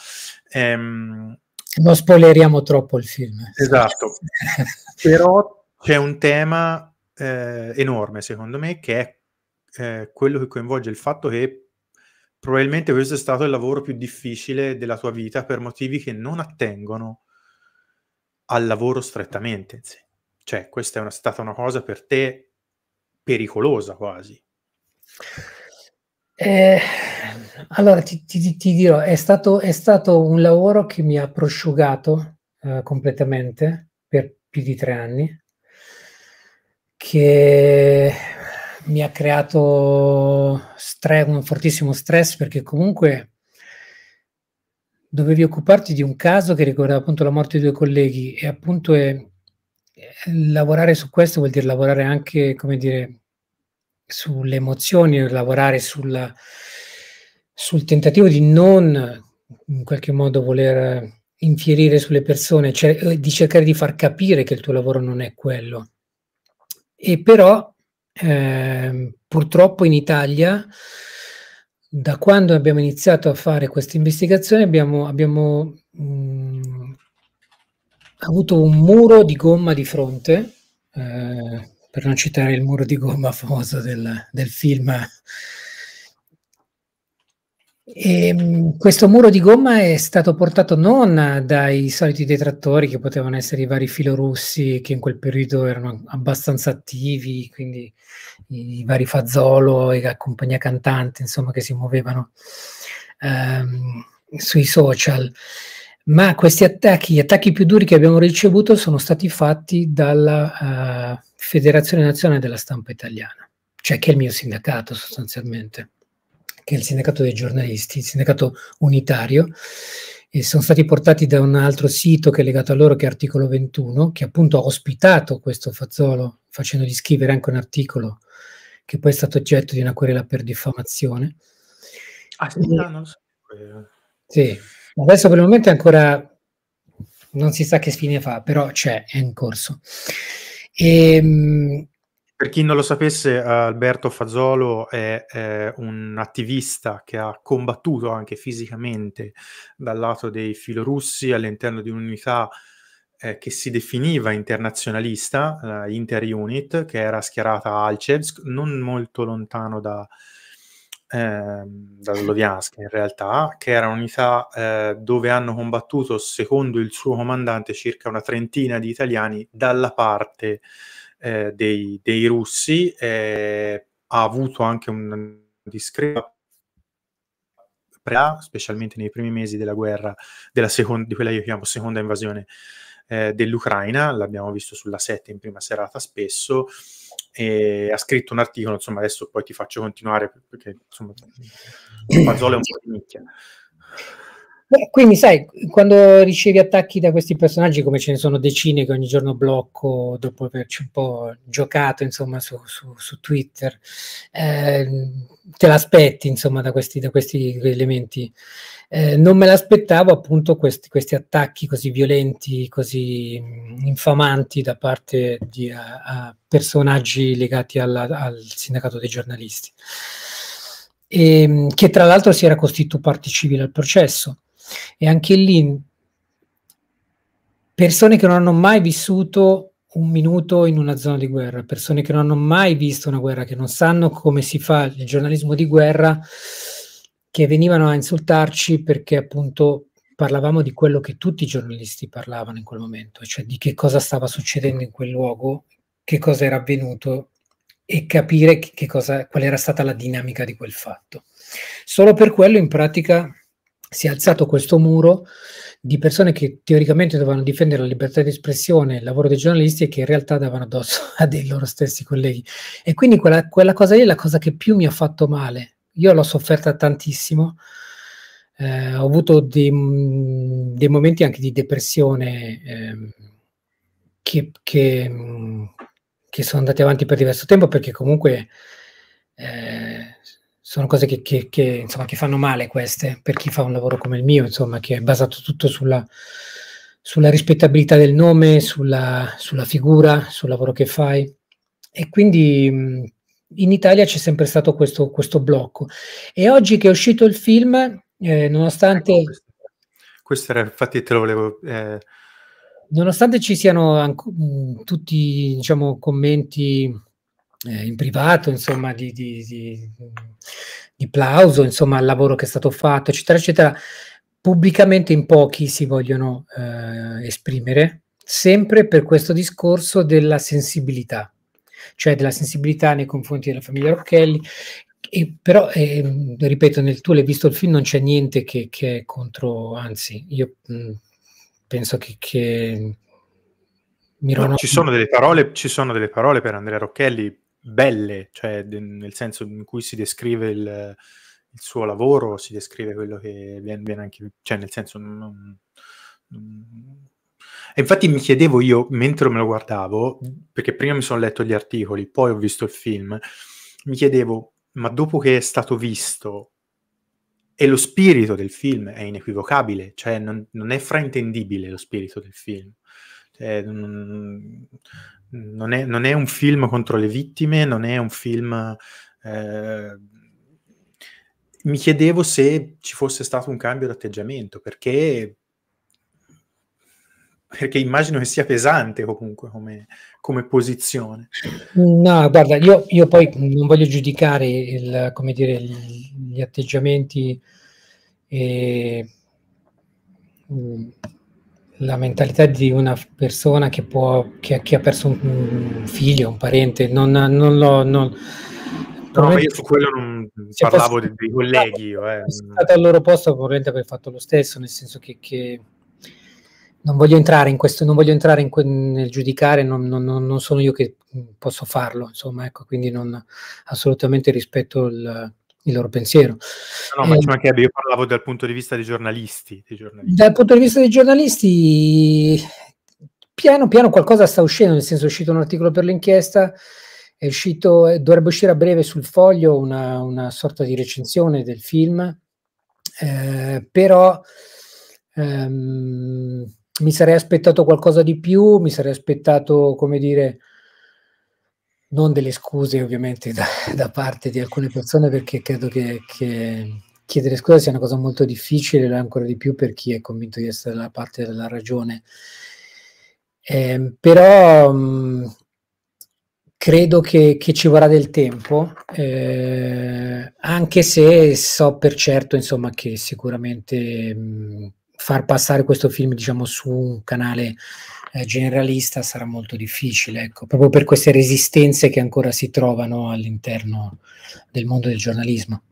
Ehm, non spoileriamo troppo il film. Esatto, però c'è un tema eh, enorme secondo me che è eh, quello che coinvolge il fatto che probabilmente questo è stato il lavoro più difficile della tua vita per motivi che non attengono al lavoro strettamente. Cioè, questa è una, stata una cosa per te pericolosa quasi. Eh, allora, ti, ti, ti dirò, è stato, è stato, un lavoro che mi ha prosciugato eh, completamente per più di tre anni, che mi ha creato stre- un fortissimo stress perché comunque dovevi occuparti di un caso che riguardava appunto la morte di due colleghi e appunto è, è eh, lavorare su questo vuol dire lavorare anche, come dire, sulle emozioni, lavorare sulla, sul tentativo di non in qualche modo voler infierire sulle persone, cer- cioè, eh, di cercare di far capire che il tuo lavoro non è quello. E però eh, purtroppo in Italia da quando abbiamo iniziato a fare questa investigazione abbiamo, abbiamo mh, mm, avuto un muro di gomma di fronte, eh, per non citare il muro di gomma famoso del, del film. E, mm, questo muro di gomma è stato portato non dai soliti detrattori che potevano essere i vari filorussi che in quel periodo erano abbastanza attivi, quindi i, i vari Fazzolo e la compagnia cantante, insomma, che si muovevano ehm, sui social. Ma questi attacchi, gli attacchi più duri che abbiamo ricevuto, sono stati fatti dalla eh, Federazione Nazionale della Stampa Italiana, cioè che è il mio sindacato sostanzialmente, che è il sindacato dei giornalisti, il sindacato unitario, e sono stati portati da un altro sito che è legato a loro, che è Articolo 21, che appunto ha ospitato questo Fazzolo, facendogli scrivere anche un articolo che poi è stato oggetto di una querela per diffamazione. Ah, sì, ah, e, non so. Sì, adesso per il momento è ancora non si sa che fine fa, però c'è, è in corso. E, ehm, per chi non lo sapesse, Alberto Fazzolo è, è, un attivista che ha combattuto anche fisicamente dal lato dei filorussi all'interno di un'unità eh, che si definiva internazionalista, la Inter-Unit, che era schierata a Alcevsk, non molto lontano da, eh, da Sloviansk in realtà, che era un'unità eh, dove hanno combattuto, secondo il suo comandante, circa una trentina di italiani dalla parte eh, dei, dei, russi, ha avuto anche un discreto specialmente nei primi mesi della guerra, della seconda, di quella che io chiamo seconda invasione eh, dell'Ucraina, l'abbiamo visto sulla 7 in prima serata spesso, ha scritto un articolo, insomma adesso poi ti faccio continuare perché insomma Mazzola è un po' di nicchia. Beh, quindi sai, quando ricevi attacchi da questi personaggi, come ce ne sono decine che ogni giorno blocco dopo averci un po' giocato, insomma, su, su, su Twitter, eh, te l'aspetti, insomma, da questi, da questi elementi. Eh, non me l'aspettavo appunto questi, questi, attacchi così violenti, così infamanti da parte di a, a personaggi legati alla, al sindacato dei giornalisti. E, ehm, che tra l'altro si era costituito parte civile al processo. E anche lì persone che non hanno mai vissuto un minuto in una zona di guerra, persone che non hanno mai visto una guerra, che non sanno come si fa il giornalismo di guerra, che venivano a insultarci perché appunto parlavamo di quello che tutti i giornalisti parlavano in quel momento, cioè di che cosa stava succedendo in quel luogo, che cosa era avvenuto e capire che cosa, qual era stata la dinamica di quel fatto. Solo per quello in pratica si è alzato questo muro di persone che teoricamente dovevano difendere la libertà di espressione e il lavoro dei giornalisti e che in realtà davano addosso a dei loro stessi colleghi. E quindi quella, quella cosa lì è la cosa che più mi ha fatto male. Io l'ho sofferta tantissimo, eh, ho avuto dei, mm, dei, momenti anche di depressione eh, che, che, mm, che, sono andati avanti per diverso tempo perché comunque... Eh, sono cose che, che, che, insomma, che, fanno male queste per chi fa un lavoro come il mio, insomma, che è basato tutto sulla, sulla rispettabilità del nome, sulla, sulla, figura, sul lavoro che fai. E quindi in Italia c'è sempre stato questo, questo blocco. E oggi che è uscito il film, eh, nonostante... Ecco, questo, era, infatti te lo volevo... Eh... Nonostante ci siano anche, mh, tutti, diciamo, commenti eh, in privato, insomma, di, di, di, di, plauso, insomma, al lavoro che è stato fatto, eccetera, eccetera. Pubblicamente in pochi si vogliono eh, esprimere, sempre per questo discorso della sensibilità, cioè della sensibilità nei confronti della famiglia Rocchelli. E però, eh, ripeto, nel tuo l'hai visto il film, non c'è niente che, che, è contro, anzi, io mh, mm, penso che, che... No, ci, sono parole, ci, sono delle parole, per Andrea Rocchelli belle, cioè de- nel senso in cui si descrive il, il, suo lavoro, si descrive quello che viene, viene anche, cioè nel senso... Non, non... E infatti mi chiedevo io, mentre me lo guardavo, perché prima mi sono letto gli articoli, poi ho visto il film, mi chiedevo, ma dopo che è stato visto e lo spirito del film è inequivocabile, cioè non, non è fraintendibile lo spirito del film. Cioè, non, non è, non è, un film contro le vittime, non è un film... Eh, mi chiedevo se ci fosse stato un cambio d'atteggiamento, perché, perché, immagino che sia pesante comunque come, come posizione. No, guarda, io, io, poi non voglio giudicare il, dire, gli atteggiamenti. E, ehm, la mentalità di una persona che, può, che, che ha perso un, figlio, un parente, non, non lo... Non, No, io su quello non parlavo fosse, dei colleghi. Io, eh. Sono stato al loro posto, probabilmente avrei fatto lo stesso, nel senso che, che non voglio entrare in questo, non voglio entrare in que- nel giudicare, non, non, non, sono io che posso farlo, insomma, ecco, quindi non, assolutamente rispetto il, il loro pensiero. No, no ma eh, ci mancherebbe, io parlavo dal punto di vista dei giornalisti, dei giornalisti. Dal punto di vista dei giornalisti, piano piano qualcosa sta uscendo, nel senso è uscito un articolo per l'inchiesta, è uscito, eh, dovrebbe uscire a breve sul foglio una, una sorta di recensione del film, eh, però ehm, mi sarei aspettato qualcosa di più, mi sarei aspettato, come dire, non delle scuse ovviamente da, da, parte di alcune persone perché credo che, che, chiedere scusa sia una cosa molto difficile, e ancora di più per chi è convinto di essere dalla parte della ragione. Eh, però mh, mm, credo che, che, ci vorrà del tempo, eh, anche se so per certo insomma, che sicuramente mh, mm, far passare questo film diciamo, su un canale eh, generalista sarà molto difficile, ecco, proprio per queste resistenze che ancora si trovano all'interno del mondo del giornalismo.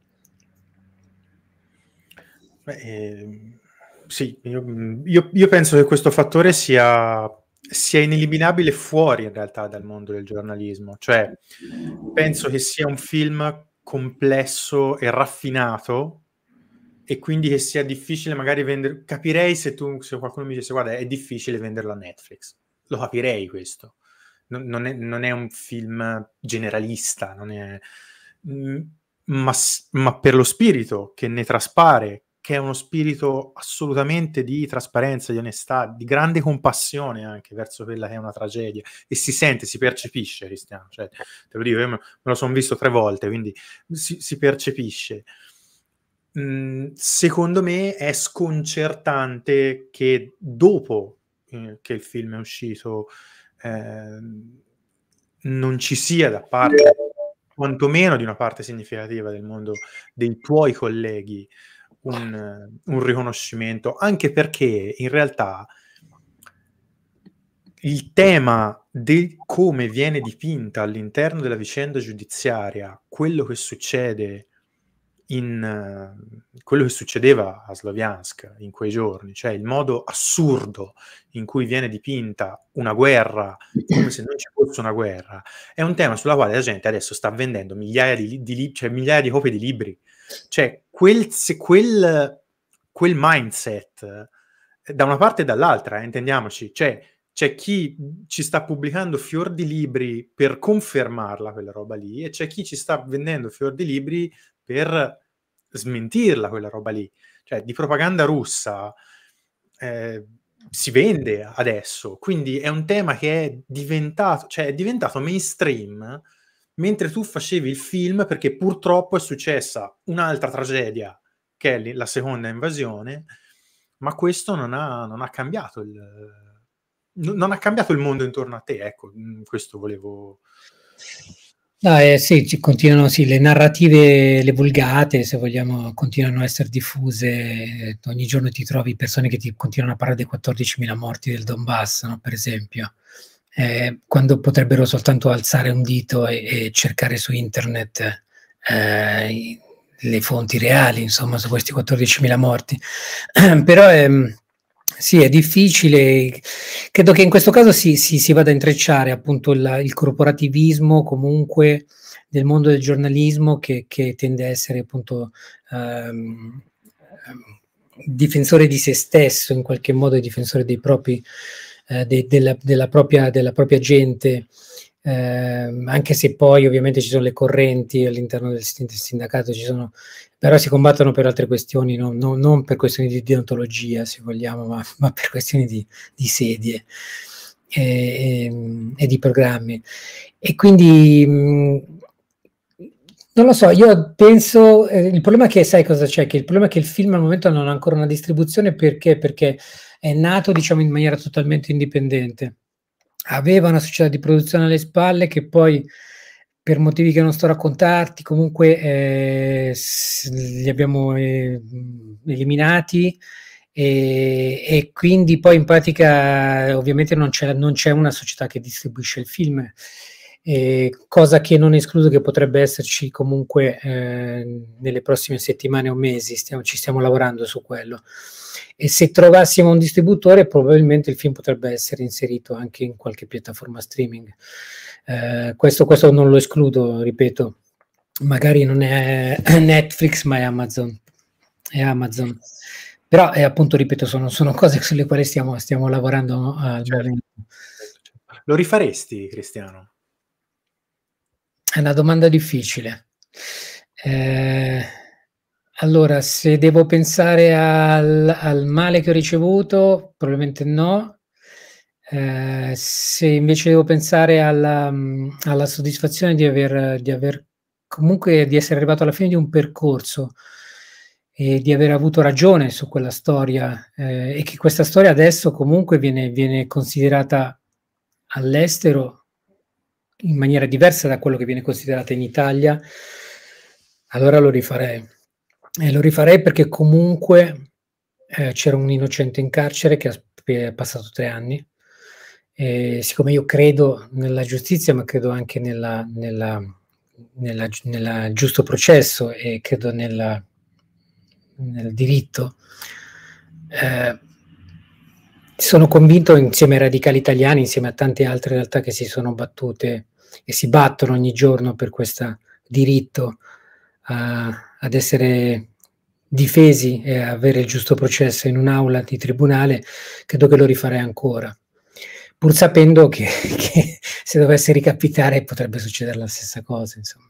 Beh, eh, sì, io, io, io, penso che questo fattore sia, sia, ineliminabile fuori in realtà dal mondo del giornalismo, cioè penso che sia un film complesso e raffinato e quindi che sia difficile magari vendere. Capirei se, tu, se qualcuno mi dicesse guarda è difficile venderlo a Netflix, lo capirei questo. Non, è, non è, un film generalista, non è... Mm, ma, ma per lo spirito che ne traspare, che è uno spirito assolutamente di trasparenza, di onestà, di grande compassione anche verso quella che è una tragedia e si sente, si percepisce, Cristiano, cioè, te lo dico, io me, lo sono visto tre volte, quindi si, si percepisce. Mhmm, secondo me è sconcertante che dopo eh, che il film è uscito eh, non ci sia da parte quantomeno di una parte significativa del mondo dei tuoi colleghi un, un riconoscimento, anche perché in realtà il tema di come viene dipinta all'interno della vicenda giudiziaria quello che succede in eh, quello che succedeva a Sloviansk in quei giorni, cioè il modo assurdo in cui viene dipinta una guerra come se non ci fosse una guerra, è un tema sulla quale la gente adesso sta vendendo migliaia di, di, li- cioè, migliaia di copie di libri. Cioè, quel, se quel, quel mindset, eh, da una parte e dall'altra, eh, intendiamoci, cioè, c'è chi ci sta pubblicando fior di libri per confermarla quella roba lì e c'è chi ci sta vendendo fior di libri per smentirla quella roba lì. Cioè, di propaganda russa eh, si vende adesso, quindi è un tema che è diventato, cioè è diventato mainstream mentre tu facevi il film perché purtroppo è successa un'altra tragedia che è la seconda invasione, ma questo non ha, non ha cambiato il... Non ha cambiato il mondo intorno a te, ecco, mm, questo volevo, No, eh, sì, continuano sì, le narrative, le vulgate, se vogliamo, continuano a essere diffuse. Eh, ogni giorno ti trovi persone che ti continuano a parlare dei 14.000 morti del Donbass, no? per esempio, eh, quando potrebbero soltanto alzare un dito e, e cercare su internet eh, le fonti reali, insomma, su questi 14.000 morti. Però ehm, sì, è difficile. Credo che in questo caso si, si, si vada a intrecciare appunto il, il, corporativismo comunque del mondo del giornalismo che, che tende a essere appunto ehm, ehm difensore di se stesso in qualche modo difensore dei propri, eh, de, della, della, propria, della, propria, gente. Eh, anche se poi ovviamente ci sono le correnti all'interno del sindacato, ci sono però si combattono per altre questioni, no? No, non per questioni di deontologia, se vogliamo, ma, ma per questioni di, di sedie e, eh, e, ehm, e, di programmi. E quindi, mm, non lo so, io penso, eh, il problema è che sai cosa c'è, che il problema è che il film al momento non ha ancora una distribuzione perché? Perché è nato, diciamo, in maniera totalmente indipendente. Aveva una società di produzione alle spalle che poi per motivi che non sto a raccontarti, comunque eh, li abbiamo eh, eliminati e, e, quindi poi in pratica ovviamente non c'è, non c'è una società che distribuisce il film, eh, cosa che non escludo che potrebbe esserci comunque eh, nelle prossime settimane o mesi, stiamo, ci stiamo lavorando su quello. E se trovassimo un distributore probabilmente il film potrebbe essere inserito anche in qualche piattaforma streaming. Eh, questo, questo non lo escludo, ripeto, magari non è Netflix ma è Amazon. È Amazon. Però è eh, appunto, ripeto, sono, sono cose sulle quali stiamo, stiamo lavorando eh, al certo. Lo rifaresti, Cristiano? È una domanda difficile. Eh, allora, se devo pensare al, al, male che ho ricevuto, probabilmente no. Eh, se invece devo pensare alla, mm, alla soddisfazione di aver, di aver, comunque di essere arrivato alla fine di un percorso e di aver avuto ragione su quella storia eh, e che questa storia adesso comunque viene, viene considerata all'estero in maniera diversa da quello che viene considerata in Italia, allora lo rifarei. E lo rifarei perché comunque eh, c'era un innocente in carcere che è passato tre anni eh, siccome io credo nella giustizia, ma credo anche nella, nella, nella, nella giusto processo e credo nella, nel diritto, eh, sono convinto insieme ai radicali italiani, insieme a tante altre realtà che si sono battute e si battono ogni giorno per questo diritto a, ad essere difesi e avere il giusto processo in un'aula di tribunale, credo che lo rifarei ancora pur sapendo che, che se dovesse ricapitare potrebbe succedere la stessa cosa, insomma.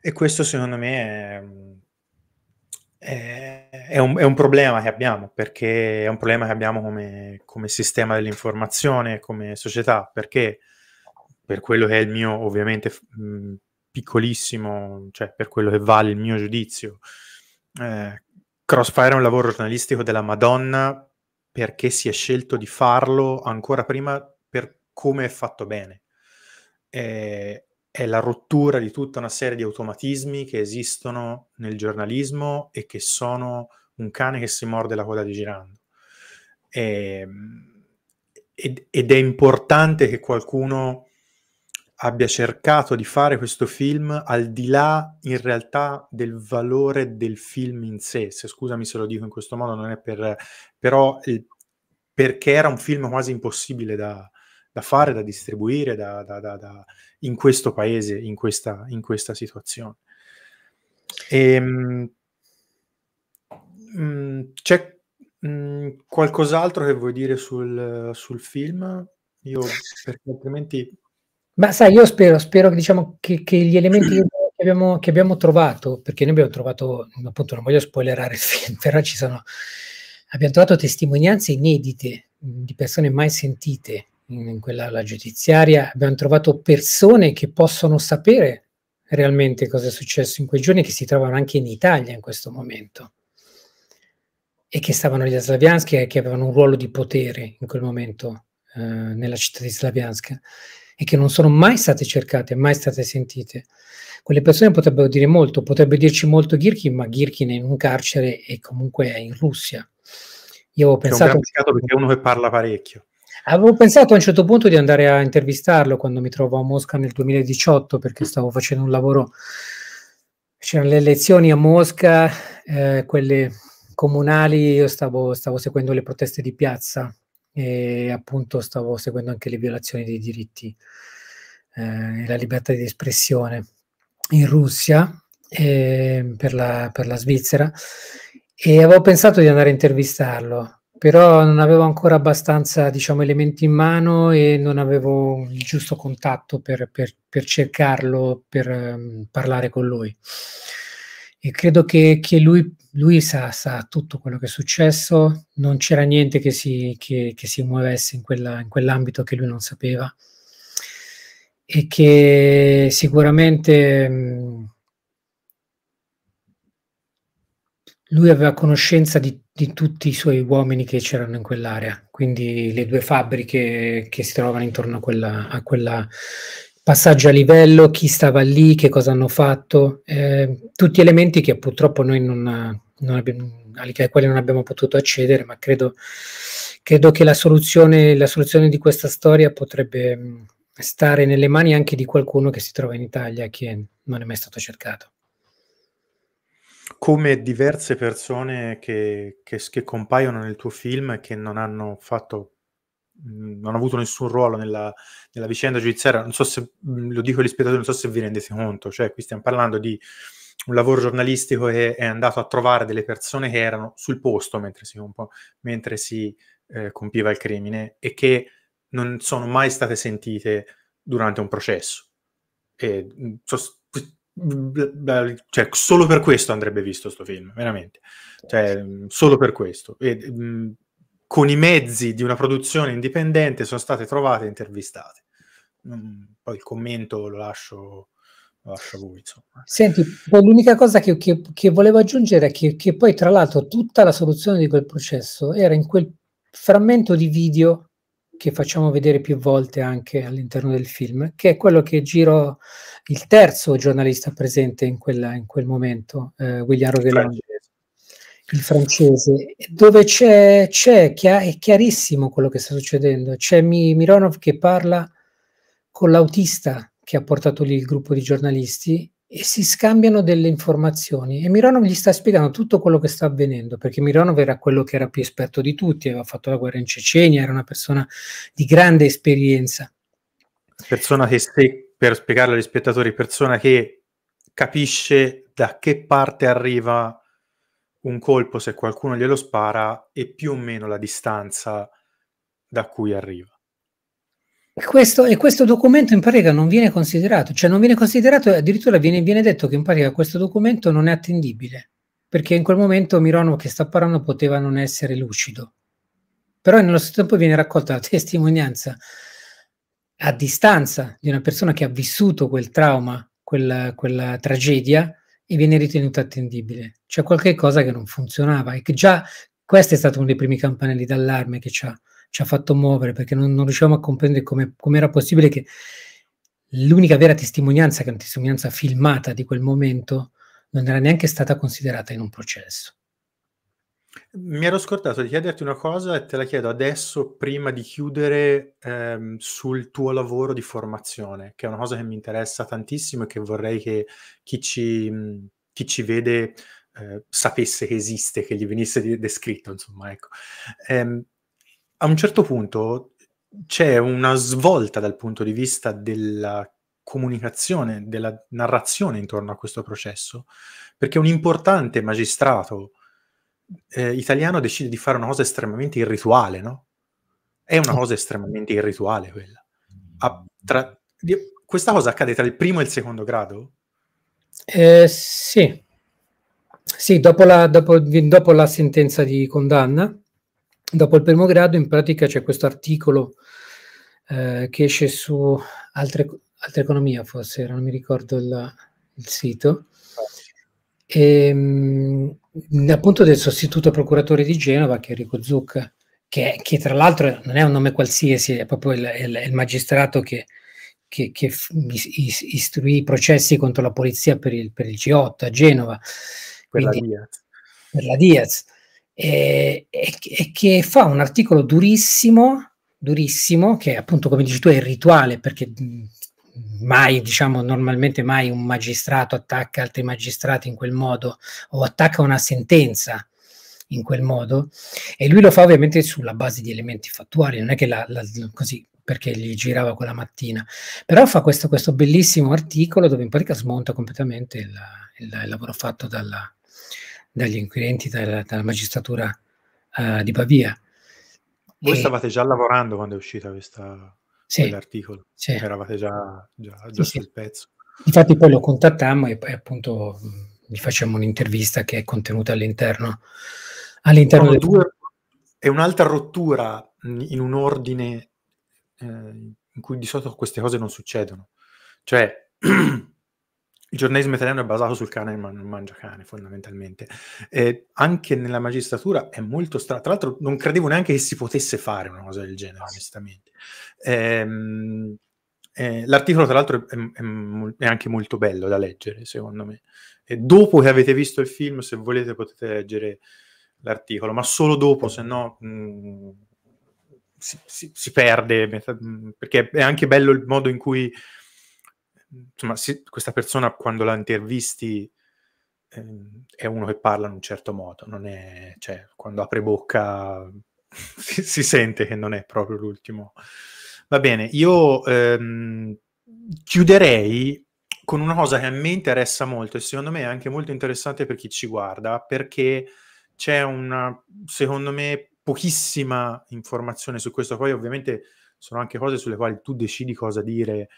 E questo secondo me è, è, è, un, è, un, problema che abbiamo, perché è un problema che abbiamo come, come sistema dell'informazione, come società, perché per quello che è il mio, ovviamente, piccolissimo, cioè per quello che vale il mio giudizio, eh, Crossfire è un lavoro giornalistico della Madonna perché si è scelto di farlo ancora prima per come è fatto bene. Eh, è la rottura di tutta una serie di automatismi che esistono nel giornalismo e che sono un cane che si morde la coda di girando. Eh, ed, ed è importante che qualcuno abbia cercato di fare questo film al di là in realtà del valore del film in sé. Se scusami se lo dico in questo modo, non è per... però il, perché era un film quasi impossibile da, da fare, da distribuire da, da, in questo paese, in questa, in questa situazione. E, ehm, mh, mm, c'è mh, mm, qualcos'altro che vuoi dire sul, sul film? Io, perché altrimenti ma sai, io spero, spero che, diciamo, che, che gli elementi che abbiamo, che abbiamo, trovato, perché noi abbiamo trovato, appunto non voglio spoilerare il film, però ci sono, abbiamo trovato testimonianze inedite di persone mai sentite in quella la giudiziaria, abbiamo trovato persone che possono sapere realmente cosa è successo in quei giorni, che si trovano anche in Italia in questo momento e che stavano agli Slaviansk e che avevano un ruolo di potere in quel momento eh, nella città di Slaviansk e che non sono mai state cercate, mai state sentite. Quelle persone potrebbero dire molto, potrebbe dirci molto Ghirkin, ma Ghirkin è in un carcere e comunque è in Russia. Io avevo pensato... È un peccato perché è uno che parla parecchio. Avevo pensato a un certo punto di andare a intervistarlo quando mi trovo a Mosca nel 2018 perché mm. stavo facendo un lavoro, c'erano le elezioni a Mosca, eh, quelle comunali, io stavo, stavo seguendo le proteste di piazza e appunto stavo seguendo anche le violazioni dei diritti eh, e la libertà di espressione in Russia eh, per, la, per la Svizzera e avevo pensato di andare a intervistarlo però non avevo ancora abbastanza diciamo, elementi in mano e non avevo il giusto contatto per, per, per cercarlo, per um, parlare con lui. E credo che, che, lui lui sa, sa, tutto quello che è successo, non c'era niente che si, che, che si muovesse in, quella, in quell'ambito che lui non sapeva e che sicuramente lui aveva conoscenza di, di, tutti i suoi uomini che c'erano in quell'area, quindi le due fabbriche che si trovano intorno a quella, a quella passaggio a livello, chi stava lì, che cosa hanno fatto, eh, tutti elementi che purtroppo noi non, non abbiamo, alle quali non abbiamo potuto accedere, ma credo, credo che la soluzione, la soluzione, di questa storia potrebbe stare nelle mani anche di qualcuno che si trova in Italia che non è mai stato cercato. Come diverse persone che, che, che compaiono nel tuo film che non hanno fatto non ha avuto nessun ruolo nella, nella vicenda giudiziaria, non so se lo dico agli spettatori, non so se vi rendete conto, cioè qui stiamo parlando di un lavoro giornalistico che è andato a trovare delle persone che erano sul posto mentre si, mentre si eh, compiva il crimine e che non sono mai state sentite durante un processo. E, mm, cioè, solo per questo andrebbe visto questo film, veramente. Cioè, mm, solo per questo. E, mm, con i mezzi di una produzione indipendente sono state trovate e intervistate. poi il commento lo lascio lascia voi. Insomma. Senti, l'unica cosa che, che, che, volevo aggiungere è che, che poi, tra l'altro, tutta la soluzione di quel processo era in quel frammento di video che facciamo vedere più volte anche all'interno del film, che è quello che giro il terzo giornalista presente in, quella, in quel momento, eh, William Rodelon, il francese, dove c'è, c'è chia- è chiarissimo quello che sta succedendo, c'è Mironov che parla con l'autista che ha portato lì il gruppo di giornalisti e si scambiano delle informazioni e Mironov gli sta spiegando tutto quello che sta avvenendo perché Mironov era quello che era più esperto di tutti, aveva fatto la guerra in Cecenia, era una persona di grande esperienza. Persona che se, per spiegarlo agli spettatori, persona che capisce da che parte arriva un colpo se qualcuno glielo spara e più o meno la distanza da cui arriva questo, e questo, documento in pratica non viene considerato, cioè non viene considerato, addirittura viene, viene detto che in pratica questo documento non è attendibile, perché in quel momento Mirono che sta parlando poteva non essere lucido. Però nello stesso tempo viene raccolta la testimonianza a distanza di una persona che ha vissuto quel trauma, quella, quella tragedia, e viene ritenuta attendibile. C'è qualche cosa che non funzionava e che già questo è stato uno dei primi campanelli d'allarme che c'ha ci ha fatto muovere perché non, non riuscivamo a comprendere come, era possibile che l'unica vera testimonianza, che è una testimonianza filmata di quel momento, non era neanche stata considerata in un processo. Mi ero scordato di chiederti una cosa e te la chiedo adesso prima di chiudere ehm, sul tuo lavoro di formazione, che è una cosa che mi interessa tantissimo e che vorrei che chi ci, chi ci vede eh, sapesse che esiste, che gli venisse descritto, insomma, ecco. Ehm, a un certo punto c'è una svolta dal punto di vista della comunicazione, della narrazione intorno a questo processo, perché un importante magistrato eh, italiano decide di fare una cosa estremamente irrituale, no? È una cosa estremamente irrituale quella. A, tra, questa cosa accade tra il primo e il secondo grado? Eh, sì. Sì, dopo la, dopo, dopo la sentenza di condanna, Dopo il primo grado, in pratica, c'è questo articolo eh, che esce su altre, altre economia, forse non mi ricordo il, il sito, e, ehm, mh, appunto del sostituto procuratore di Genova, che è Enrico Zucca, che, che, tra l'altro non è un nome qualsiasi, è proprio il, il, il magistrato che, che, che, istruì i processi contro la polizia per il, per il G8 a Genova. Quindi, per la Diaz. Eh, e, e che fa un articolo durissimo, durissimo, che appunto come dici tu è il rituale, perché mm, mai, diciamo, normalmente mai un magistrato attacca altri magistrati in quel modo o attacca una sentenza in quel modo e lui lo fa ovviamente sulla base di elementi fattuali, non è che la, la, così perché gli girava quella mattina, però fa questo, questo bellissimo articolo dove in pratica smonta completamente il, il, il lavoro fatto dalla, dagli inquirenti, dalla, dalla magistratura uh, di Pavia. Voi e... stavate già lavorando quando è uscita questa, sì, quell'articolo, sì. eravate già, già, già sì, sul sì. pezzo. Infatti poi lo contattammo e, e appunto mm, gli facciamo un'intervista che è contenuta all'interno. all'interno del... due, è un'altra rottura in un ordine eh, in cui di solito queste cose non succedono. Cioè, il giornalismo italiano è basato sul cane ma non mangia cane fondamentalmente. Eh, anche nella magistratura è molto strano. Tra l'altro non credevo neanche che si potesse fare una cosa del genere, onestamente. Eh, eh, l'articolo, tra l'altro, è, è, è, anche molto bello da leggere, secondo me. E dopo che avete visto il film, se volete, potete leggere l'articolo, ma solo dopo, se no. Mm, si, si, si, perde mm, perché è anche bello il modo in cui insomma, si, questa persona quando la intervisti eh, è uno che parla in un certo modo, non è, cioè, quando apre bocca si, si sente che non è proprio l'ultimo. Va bene, io ehm, chiuderei con una cosa che a me interessa molto e secondo me è anche molto interessante per chi ci guarda, perché c'è una, secondo me, pochissima informazione su questo. Poi ovviamente sono anche cose sulle quali tu decidi cosa dire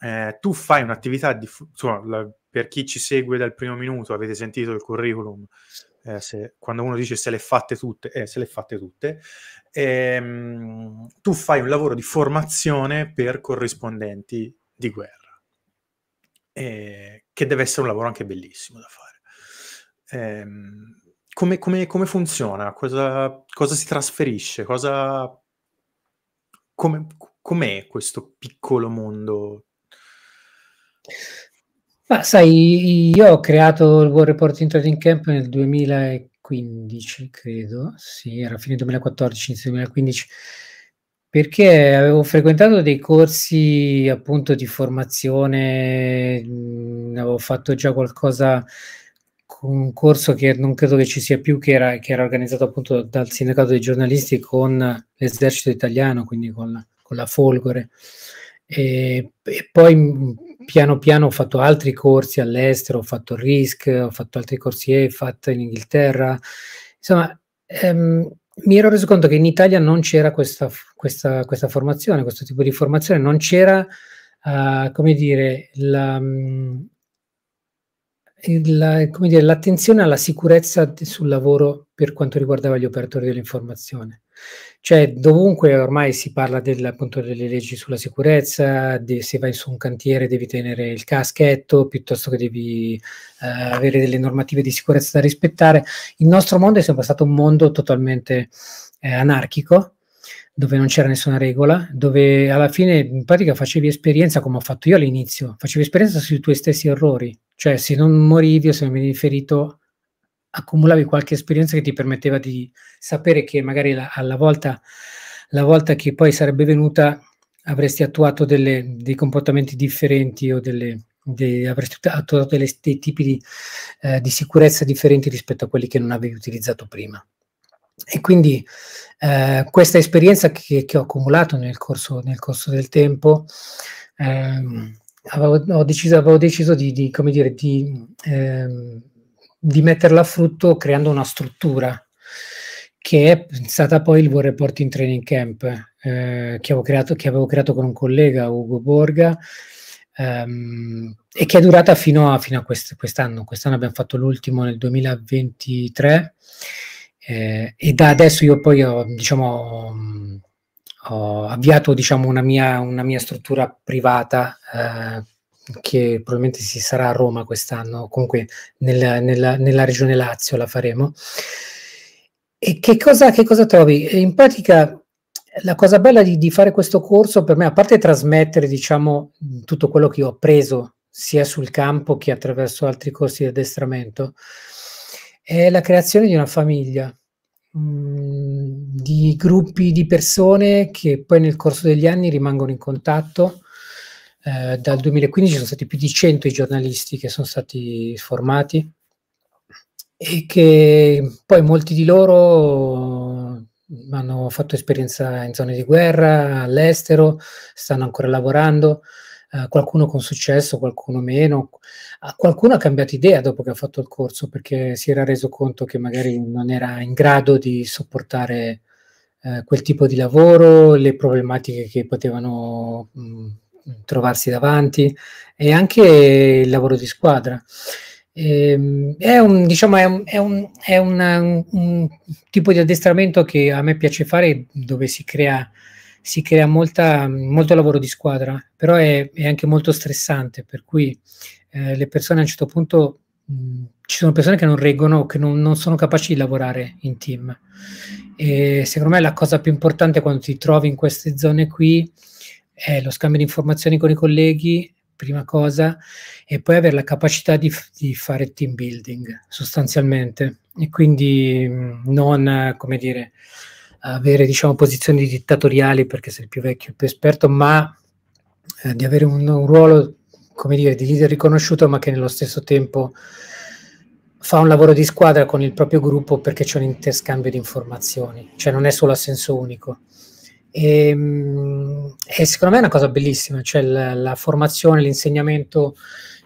eh, tu fai un'attività di... Insomma, la, per chi ci segue dal primo minuto, avete sentito il curriculum, eh, se, quando uno dice se le fatte tutte, eh, se le fatte tutte, ehm, tu fai un lavoro di formazione per corrispondenti di guerra, eh, che deve essere un lavoro anche bellissimo da fare. Ehm, come, come, come, funziona? Cosa, cosa si trasferisce? Cosa, come, com'è questo piccolo mondo ma sai, io ho creato il World Reporting Trading Camp nel 2015, credo, sì, era fine 2014, inizio 2015, perché avevo frequentato dei corsi appunto di formazione, mh, avevo fatto già qualcosa, un corso che non credo che ci sia più, che era, che era organizzato appunto dal sindacato dei giornalisti con l'esercito italiano, quindi con la, con la Folgore. E, e poi piano piano ho fatto altri corsi all'estero, ho fatto RISC, ho fatto altri corsi EFAT in Inghilterra. Insomma, ehm, mi ero reso conto che in Italia non c'era questa, questa, questa formazione, questo tipo di formazione, non c'era, uh, come dire, la, mm, la, come dire, l'attenzione alla sicurezza sul lavoro per quanto riguardava gli operatori dell'informazione. Cioè, dovunque ormai si parla del, appunto delle leggi sulla sicurezza, de, se vai su un cantiere devi tenere il caschetto, piuttosto che devi eh, avere delle normative di sicurezza da rispettare. Il nostro mondo è sempre stato un mondo totalmente eh, anarchico, dove non c'era nessuna regola, dove alla fine in pratica facevi esperienza come ho fatto io all'inizio, facevi esperienza sui tuoi stessi errori, cioè se non morivi o se non venivi ferito accumulavi qualche esperienza che ti permetteva di sapere che magari la, alla volta, la volta che poi sarebbe venuta avresti attuato delle, dei comportamenti differenti o delle, dei, avresti attuato delle, dei tipi di, eh, di, sicurezza differenti rispetto a quelli che non avevi utilizzato prima. E quindi eh, questa esperienza che, che, ho accumulato nel corso, nel corso del tempo, ehm, avevo, deciso, avevo, deciso, di, di, dire, di ehm, di metterla a frutto creando una struttura che è stata poi il War Reporting Training Camp eh, che, avevo creato, che, avevo creato, con un collega, Ugo Borga, ehm, e che è durata fino a, fino a quest- quest'anno. Quest'anno abbiamo fatto l'ultimo nel 2023 eh, e da adesso io poi ho, diciamo, ho avviato diciamo, una, mia, una mia struttura privata eh, che probabilmente si sarà a Roma quest'anno, comunque nella, nella, nella regione Lazio la faremo. E che cosa, che cosa trovi? In pratica la cosa bella di, di, fare questo corso per me, a parte trasmettere diciamo, tutto quello che ho appreso sia sul campo che attraverso altri corsi di addestramento, è la creazione di una famiglia, mh, mm, di gruppi di persone che poi nel corso degli anni rimangono in contatto eh, dal 2015 sono stati più di 100 i giornalisti che sono stati formati e che poi molti di loro hanno fatto esperienza in zone di guerra, all'estero, stanno ancora lavorando, eh, qualcuno con successo, qualcuno meno, ah, qualcuno ha cambiato idea dopo che ha fatto il corso perché si era reso conto che magari non era in grado di sopportare eh, quel tipo di lavoro, le problematiche che potevano mh, trovarsi davanti e anche il lavoro di squadra. Ehm, è, un, diciamo, è, un, è, un, è un, tipo di addestramento che a me piace fare dove si crea, si crea molta, molto lavoro di squadra, però è, anche molto stressante, per cui eh, le persone a un certo punto mh, ci sono persone che non reggono, che non, non sono capaci di lavorare in team. E secondo me la cosa più importante quando ti trovi in queste zone qui è lo scambio di informazioni con i colleghi, prima cosa, e poi avere la capacità di, di fare team building sostanzialmente e quindi non, come dire, avere diciamo, posizioni dittatoriali perché sei il più vecchio, il più esperto, ma eh, di avere un, un, ruolo, come dire, di leader riconosciuto, ma che nello stesso tempo fa un lavoro di squadra con il proprio gruppo perché c'è un interscambio di informazioni, cioè non è solo a senso unico. E, ehm, e, secondo me è una cosa bellissima, cioè la, la, formazione, l'insegnamento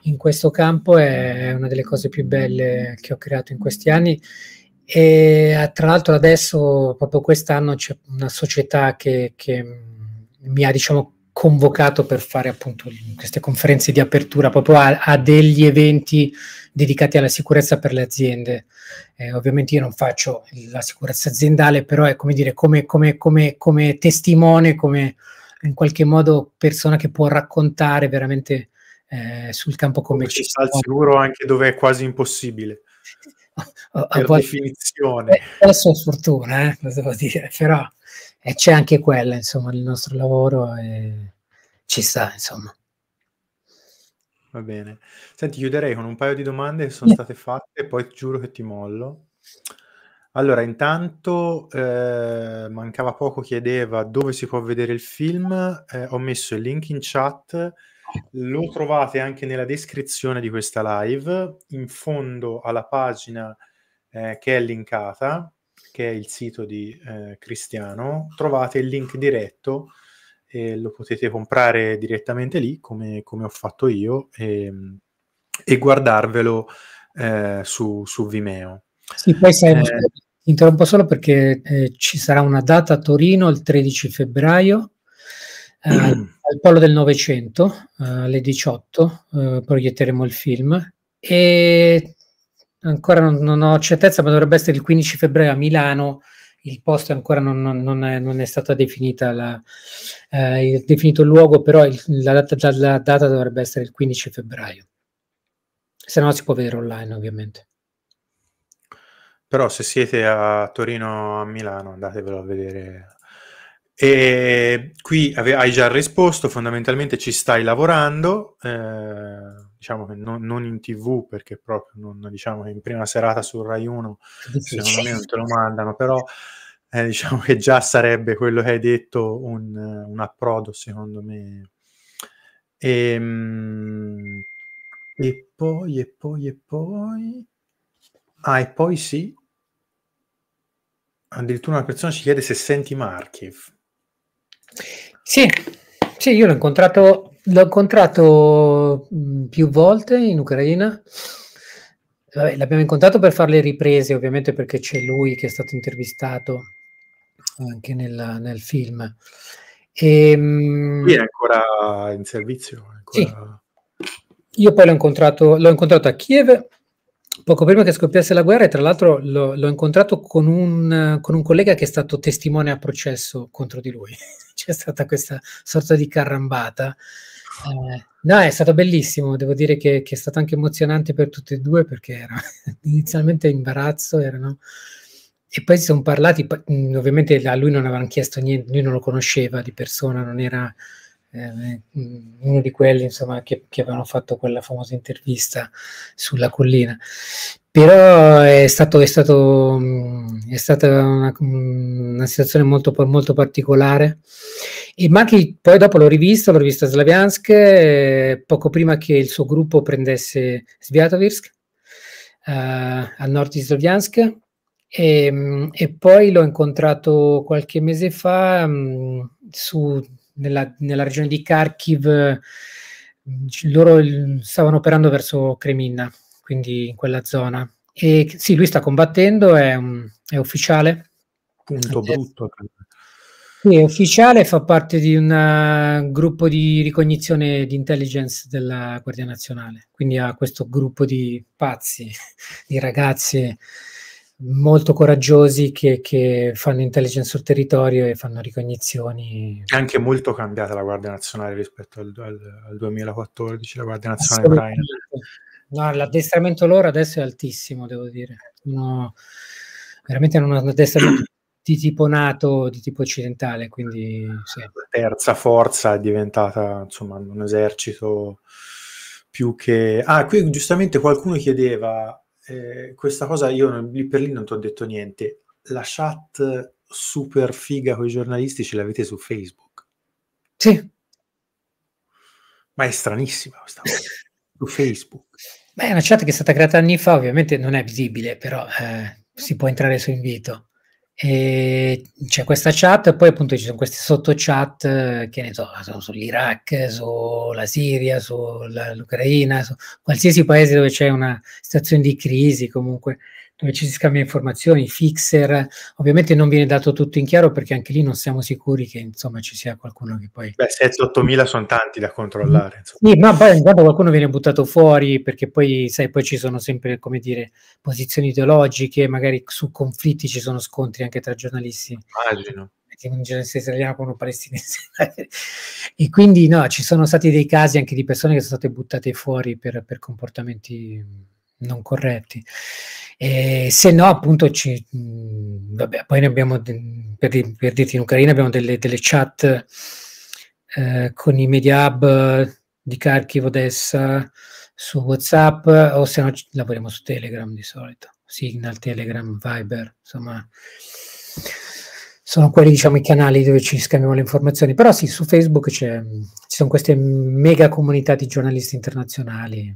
in questo campo è una delle cose più belle che ho creato in questi anni e eh, tra l'altro adesso, proprio quest'anno, c'è una società che, che mi ha diciamo, convocato per fare appunto queste conferenze di apertura proprio a, a degli eventi dedicati alla sicurezza per le aziende. Eh, ovviamente io non faccio la sicurezza aziendale, però è come dire, come, come, come, come testimone, come in qualche modo persona che può raccontare veramente eh, sul campo come, come ci sta al sicuro anche dove è quasi impossibile. A, a per volte, definizione. Eh, adesso ho sfortuna, eh, lo devo dire, però e c'è anche quella, insomma, nel nostro lavoro e ci sta, insomma. Va bene. Senti, chiuderei con un paio di domande che sono state fatte e poi giuro che ti mollo. Allora, intanto eh, mancava poco, chiedeva dove si può vedere il film, eh, ho messo il link in chat, lo trovate anche nella descrizione di questa live, in fondo alla pagina eh, che è linkata, che è il sito di eh, Cristiano, trovate il link diretto e lo potete comprare direttamente lì, come, come ho fatto io, e, ehm, e guardarvelo eh, su, su, Vimeo. Sì, poi sai, eh, interrompo solo perché eh, ci sarà una data a Torino il 13 febbraio eh, al Polo del Novecento eh, alle 18 proietteremo il film e ancora non, non, ho certezza, ma dovrebbe essere il 15 febbraio a Milano. Il posto ancora non, non è, è definita, eh, definito eh, il luogo, però il, la, data, la data dovrebbe essere il 15 febbraio. Se no si può vedere online, ovviamente. Però se siete a Torino o a Milano, andatevelo a vedere e qui hai già risposto, fondamentalmente ci stai lavorando, eh, diciamo che non, non, in tv perché proprio non, diciamo che in prima serata su Rai 1 secondo me non te lo mandano però eh, diciamo che già sarebbe quello che hai detto un, un approdo secondo me e, ehm, e, poi e poi e poi ah e poi sì addirittura una persona ci chiede se senti Markiv sì, sì io l'ho incontrato L'ho incontrato mm, più volte in Ucraina. Vabbè, l'abbiamo incontrato per fare le riprese, ovviamente perché c'è lui che è stato intervistato anche nel, nel film. E, ehm, lui è ancora in servizio. Ancora... Sì. Io poi l'ho incontrato, l'ho incontrato, a Kiev poco prima che scoppiasse la guerra e tra l'altro l'ho, l'ho incontrato con un, con un, collega che è stato testimone a processo contro di lui. C'è stata questa sorta di carrambata eh, no, è stato bellissimo, devo dire che, che, è stato anche emozionante per tutti e due perché era inizialmente imbarazzo, erano... E poi si sono parlati, ovviamente a lui non avevano chiesto niente, lui non lo conosceva di persona, non era eh, uno di quelli insomma, che, che, avevano fatto quella famosa intervista sulla collina. Però è, stato, è, stato, è stata una, una situazione molto, molto particolare. E Machi poi dopo l'ho rivisto, l'ho rivisto a Slaviansk eh, poco prima che il suo gruppo prendesse Sviatovirsk eh, a nord di Slaviansk e, ehm, e, poi l'ho incontrato qualche mese fa mh, mm, su, nella, nella, regione di Kharkiv, mm, loro mm, stavano operando verso Kreminna, quindi in quella zona. E sì, lui sta combattendo, è, è ufficiale. Punto eh, brutto. Sì, è ufficiale, fa parte di un eh, gruppo di ricognizione di intelligence della Guardia Nazionale, quindi ha questo gruppo di pazzi, di ragazzi molto coraggiosi che, che, fanno intelligence sul territorio e fanno ricognizioni. È anche molto cambiata la Guardia Nazionale rispetto al, al, al 2014, la Guardia Nazionale Ucraina. No, l'addestramento loro adesso è altissimo, devo dire. No, veramente hanno un addestramento di tipo nato, di tipo occidentale, quindi sì. La terza forza è diventata insomma un esercito più che... Ah, qui giustamente qualcuno chiedeva eh, questa cosa, io lì per lì non ti ho detto niente, la chat super figa con i giornalisti ce l'avete su Facebook? Sì. Ma è stranissima questa cosa, su Facebook. Beh, è una chat che è stata creata anni fa, ovviamente non è visibile, però eh, si può entrare su invito. E c'è questa chat, e poi appunto ci sono queste sottochat che ne so, sono sull'Iraq, sulla Siria, sull'Ucraina, su qualsiasi paese dove c'è una situazione di crisi comunque dove ci si scambia informazioni, fixer, ovviamente non viene dato tutto in chiaro perché anche lì non siamo sicuri che insomma ci sia qualcuno che poi... Beh, 7-8 sono tanti da controllare. Insomma. Sì, ma poi ogni qualcuno viene buttato fuori perché poi, sai, poi ci sono sempre, come dire, posizioni ideologiche, magari su conflitti ci sono scontri anche tra giornalisti. Immagino un giornalista israeliano con un palestinese. e quindi no, ci sono stati dei casi anche di persone che sono state buttate fuori per, per comportamenti non corretti. E se no, appunto, ci, mhmm, vabbè, poi ne abbiamo, per, per dirti in Ucraina, abbiamo delle, delle chat eh, con i media hub di Kharkiv, Odessa, su WhatsApp, o se no lavoriamo su Telegram di solito, Signal, Telegram, Viber, insomma sono quelli diciamo i canali dove ci scambiamo le informazioni però sì su facebook ci sono queste mega comunità di giornalisti internazionali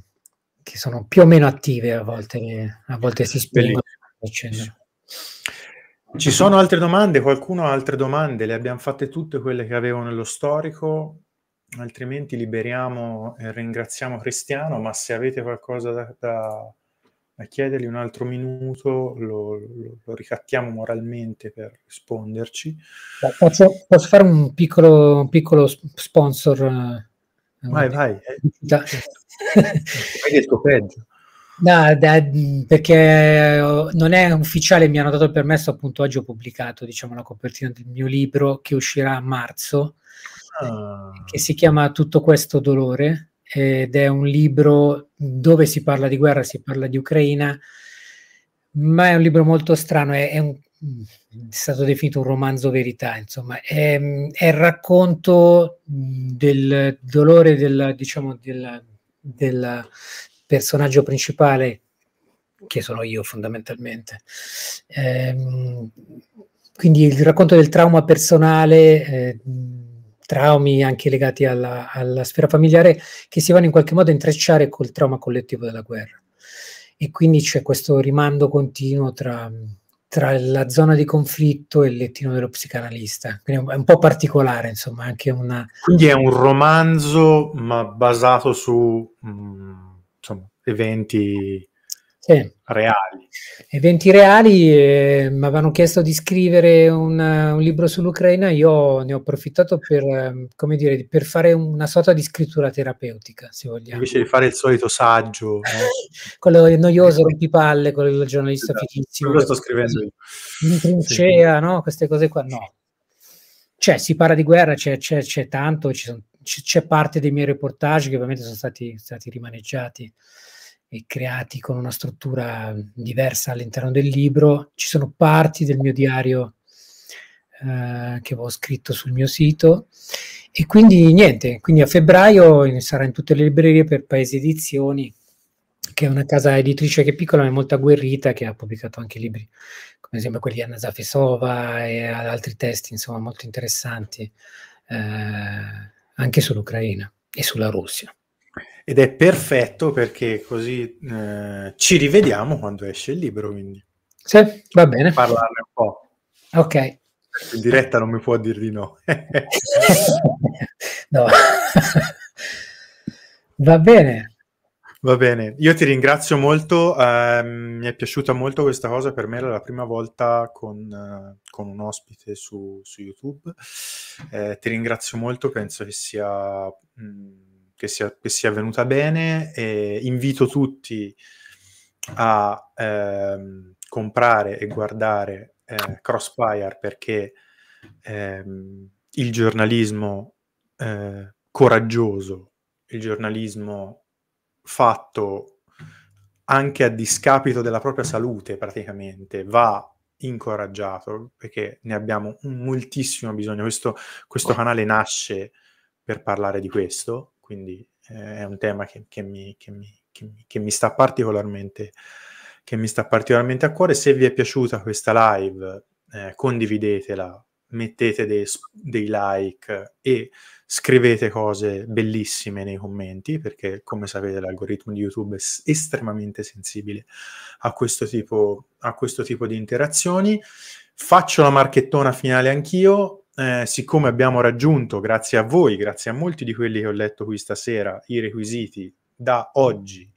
che sono più o meno attive, a volte, a volte si spengono. Ci sono altre domande? Qualcuno ha altre domande? Le abbiamo fatte tutte quelle che avevo nello storico, altrimenti liberiamo e ringraziamo Cristiano, ma se avete qualcosa da, da, da chiedergli un altro minuto lo, lo, lo, ricattiamo moralmente per risponderci. Posso, posso fare un piccolo, un piccolo sponsor? Eh, Vai, vai. No. Vai peggio. No, da, perché oh, non è ufficiale, mi hanno dato il permesso, appunto oggi ho pubblicato diciamo, la copertina del mio libro che uscirà a marzo, ah. che si chiama Tutto questo dolore ed è un libro dove si parla di guerra, si parla di Ucraina, ma è un libro molto strano, è, è un, è stato definito un romanzo verità, insomma, è, è il racconto del dolore del, diciamo, del, del, personaggio principale, che sono io fondamentalmente. Ehm, quindi il racconto del trauma personale, eh, traumi anche legati alla, alla sfera familiare, che si vanno in qualche modo a intrecciare col trauma collettivo della guerra. E quindi c'è questo rimando continuo tra tra la zona di conflitto e il lettino dello psicanalista. Quindi è un po' particolare, insomma, anche una... Quindi è un romanzo, ma basato su mh, mm, insomma, eventi sì. reali. Eventi reali, eh, mi avevano chiesto di scrivere un, eh, un, libro sull'Ucraina, io ne ho approfittato per, ehm, come dire, per fare una sorta di scrittura terapeutica, se vogliamo. Invece di fare il solito saggio. Eh. quello noioso, rompipalle, quello del giornalista esatto, fittizio. Lo sto scrivendo io. In trincea, sì. no? Queste cose qua, no. Cioè, si parla di guerra, c'è, c'è, c'è tanto, c'è, c'è parte dei miei reportage che ovviamente sono stati, stati rimaneggiati e creati con una struttura diversa all'interno del libro. Ci sono parti del mio diario eh, che ho scritto sul mio sito e quindi niente, quindi a febbraio sarà in tutte le librerie per Paese Edizioni, che è una casa editrice che è piccola ma è molto agguerrita, che ha pubblicato anche libri come ad esempio quelli di Anna Zafesova e altri testi insomma molto interessanti eh, anche sull'Ucraina e sulla Russia ed è perfetto perché così eh, ci rivediamo quando esce il libro. Quindi sì, va bene. Parlarne un po'. Ok. In diretta non mi può dir di no. no. va bene. Va bene, io ti ringrazio molto, eh, mi è piaciuta molto questa cosa, per me era la prima volta con, eh, con un ospite su, su YouTube, eh, ti ringrazio molto, penso che sia mh, mm, che sia, che sia venuta bene. E invito tutti a ehm, comprare e guardare eh, Crossfire perché ehm, il giornalismo eh, coraggioso, il giornalismo fatto anche a discapito della propria salute praticamente, va incoraggiato perché ne abbiamo moltissimo bisogno. Questo, questo canale nasce per parlare di questo quindi eh, è un tema che, che, mi, che, mi, che, mi, sta particolarmente, che mi sta particolarmente a cuore. Se vi è piaciuta questa live, eh, condividetela, mettete dei, dei, like e scrivete cose bellissime nei commenti, perché come sapete l'algoritmo di YouTube è estremamente sensibile a questo tipo, a questo tipo di interazioni. Faccio la marchettona finale anch'io eh, siccome abbiamo raggiunto, grazie a voi, grazie a molti di quelli che ho letto qui stasera, i requisiti da oggi,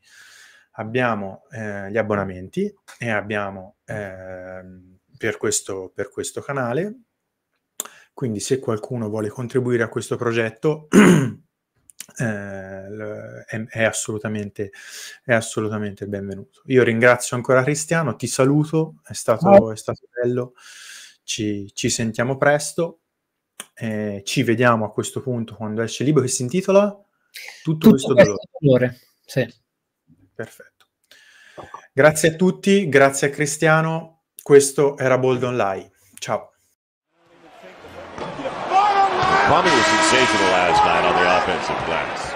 abbiamo eh, gli abbonamenti e abbiamo eh, per, questo, per questo canale. Quindi se qualcuno vuole contribuire a questo progetto, Eh, è, assolutamente, è assolutamente benvenuto. Io ringrazio ancora Cristiano, ti saluto, è stato, è stato bello, ci, ci, sentiamo presto eh, ci vediamo a questo punto quando esce il libro che si intitola Tutto, Tutto questo, dolore. Questo dolore. Sì. Perfetto. Grazie a tutti, grazie a Cristiano. Questo era Bold Online. Ciao. Kwame was sensational last night on the offensive glass.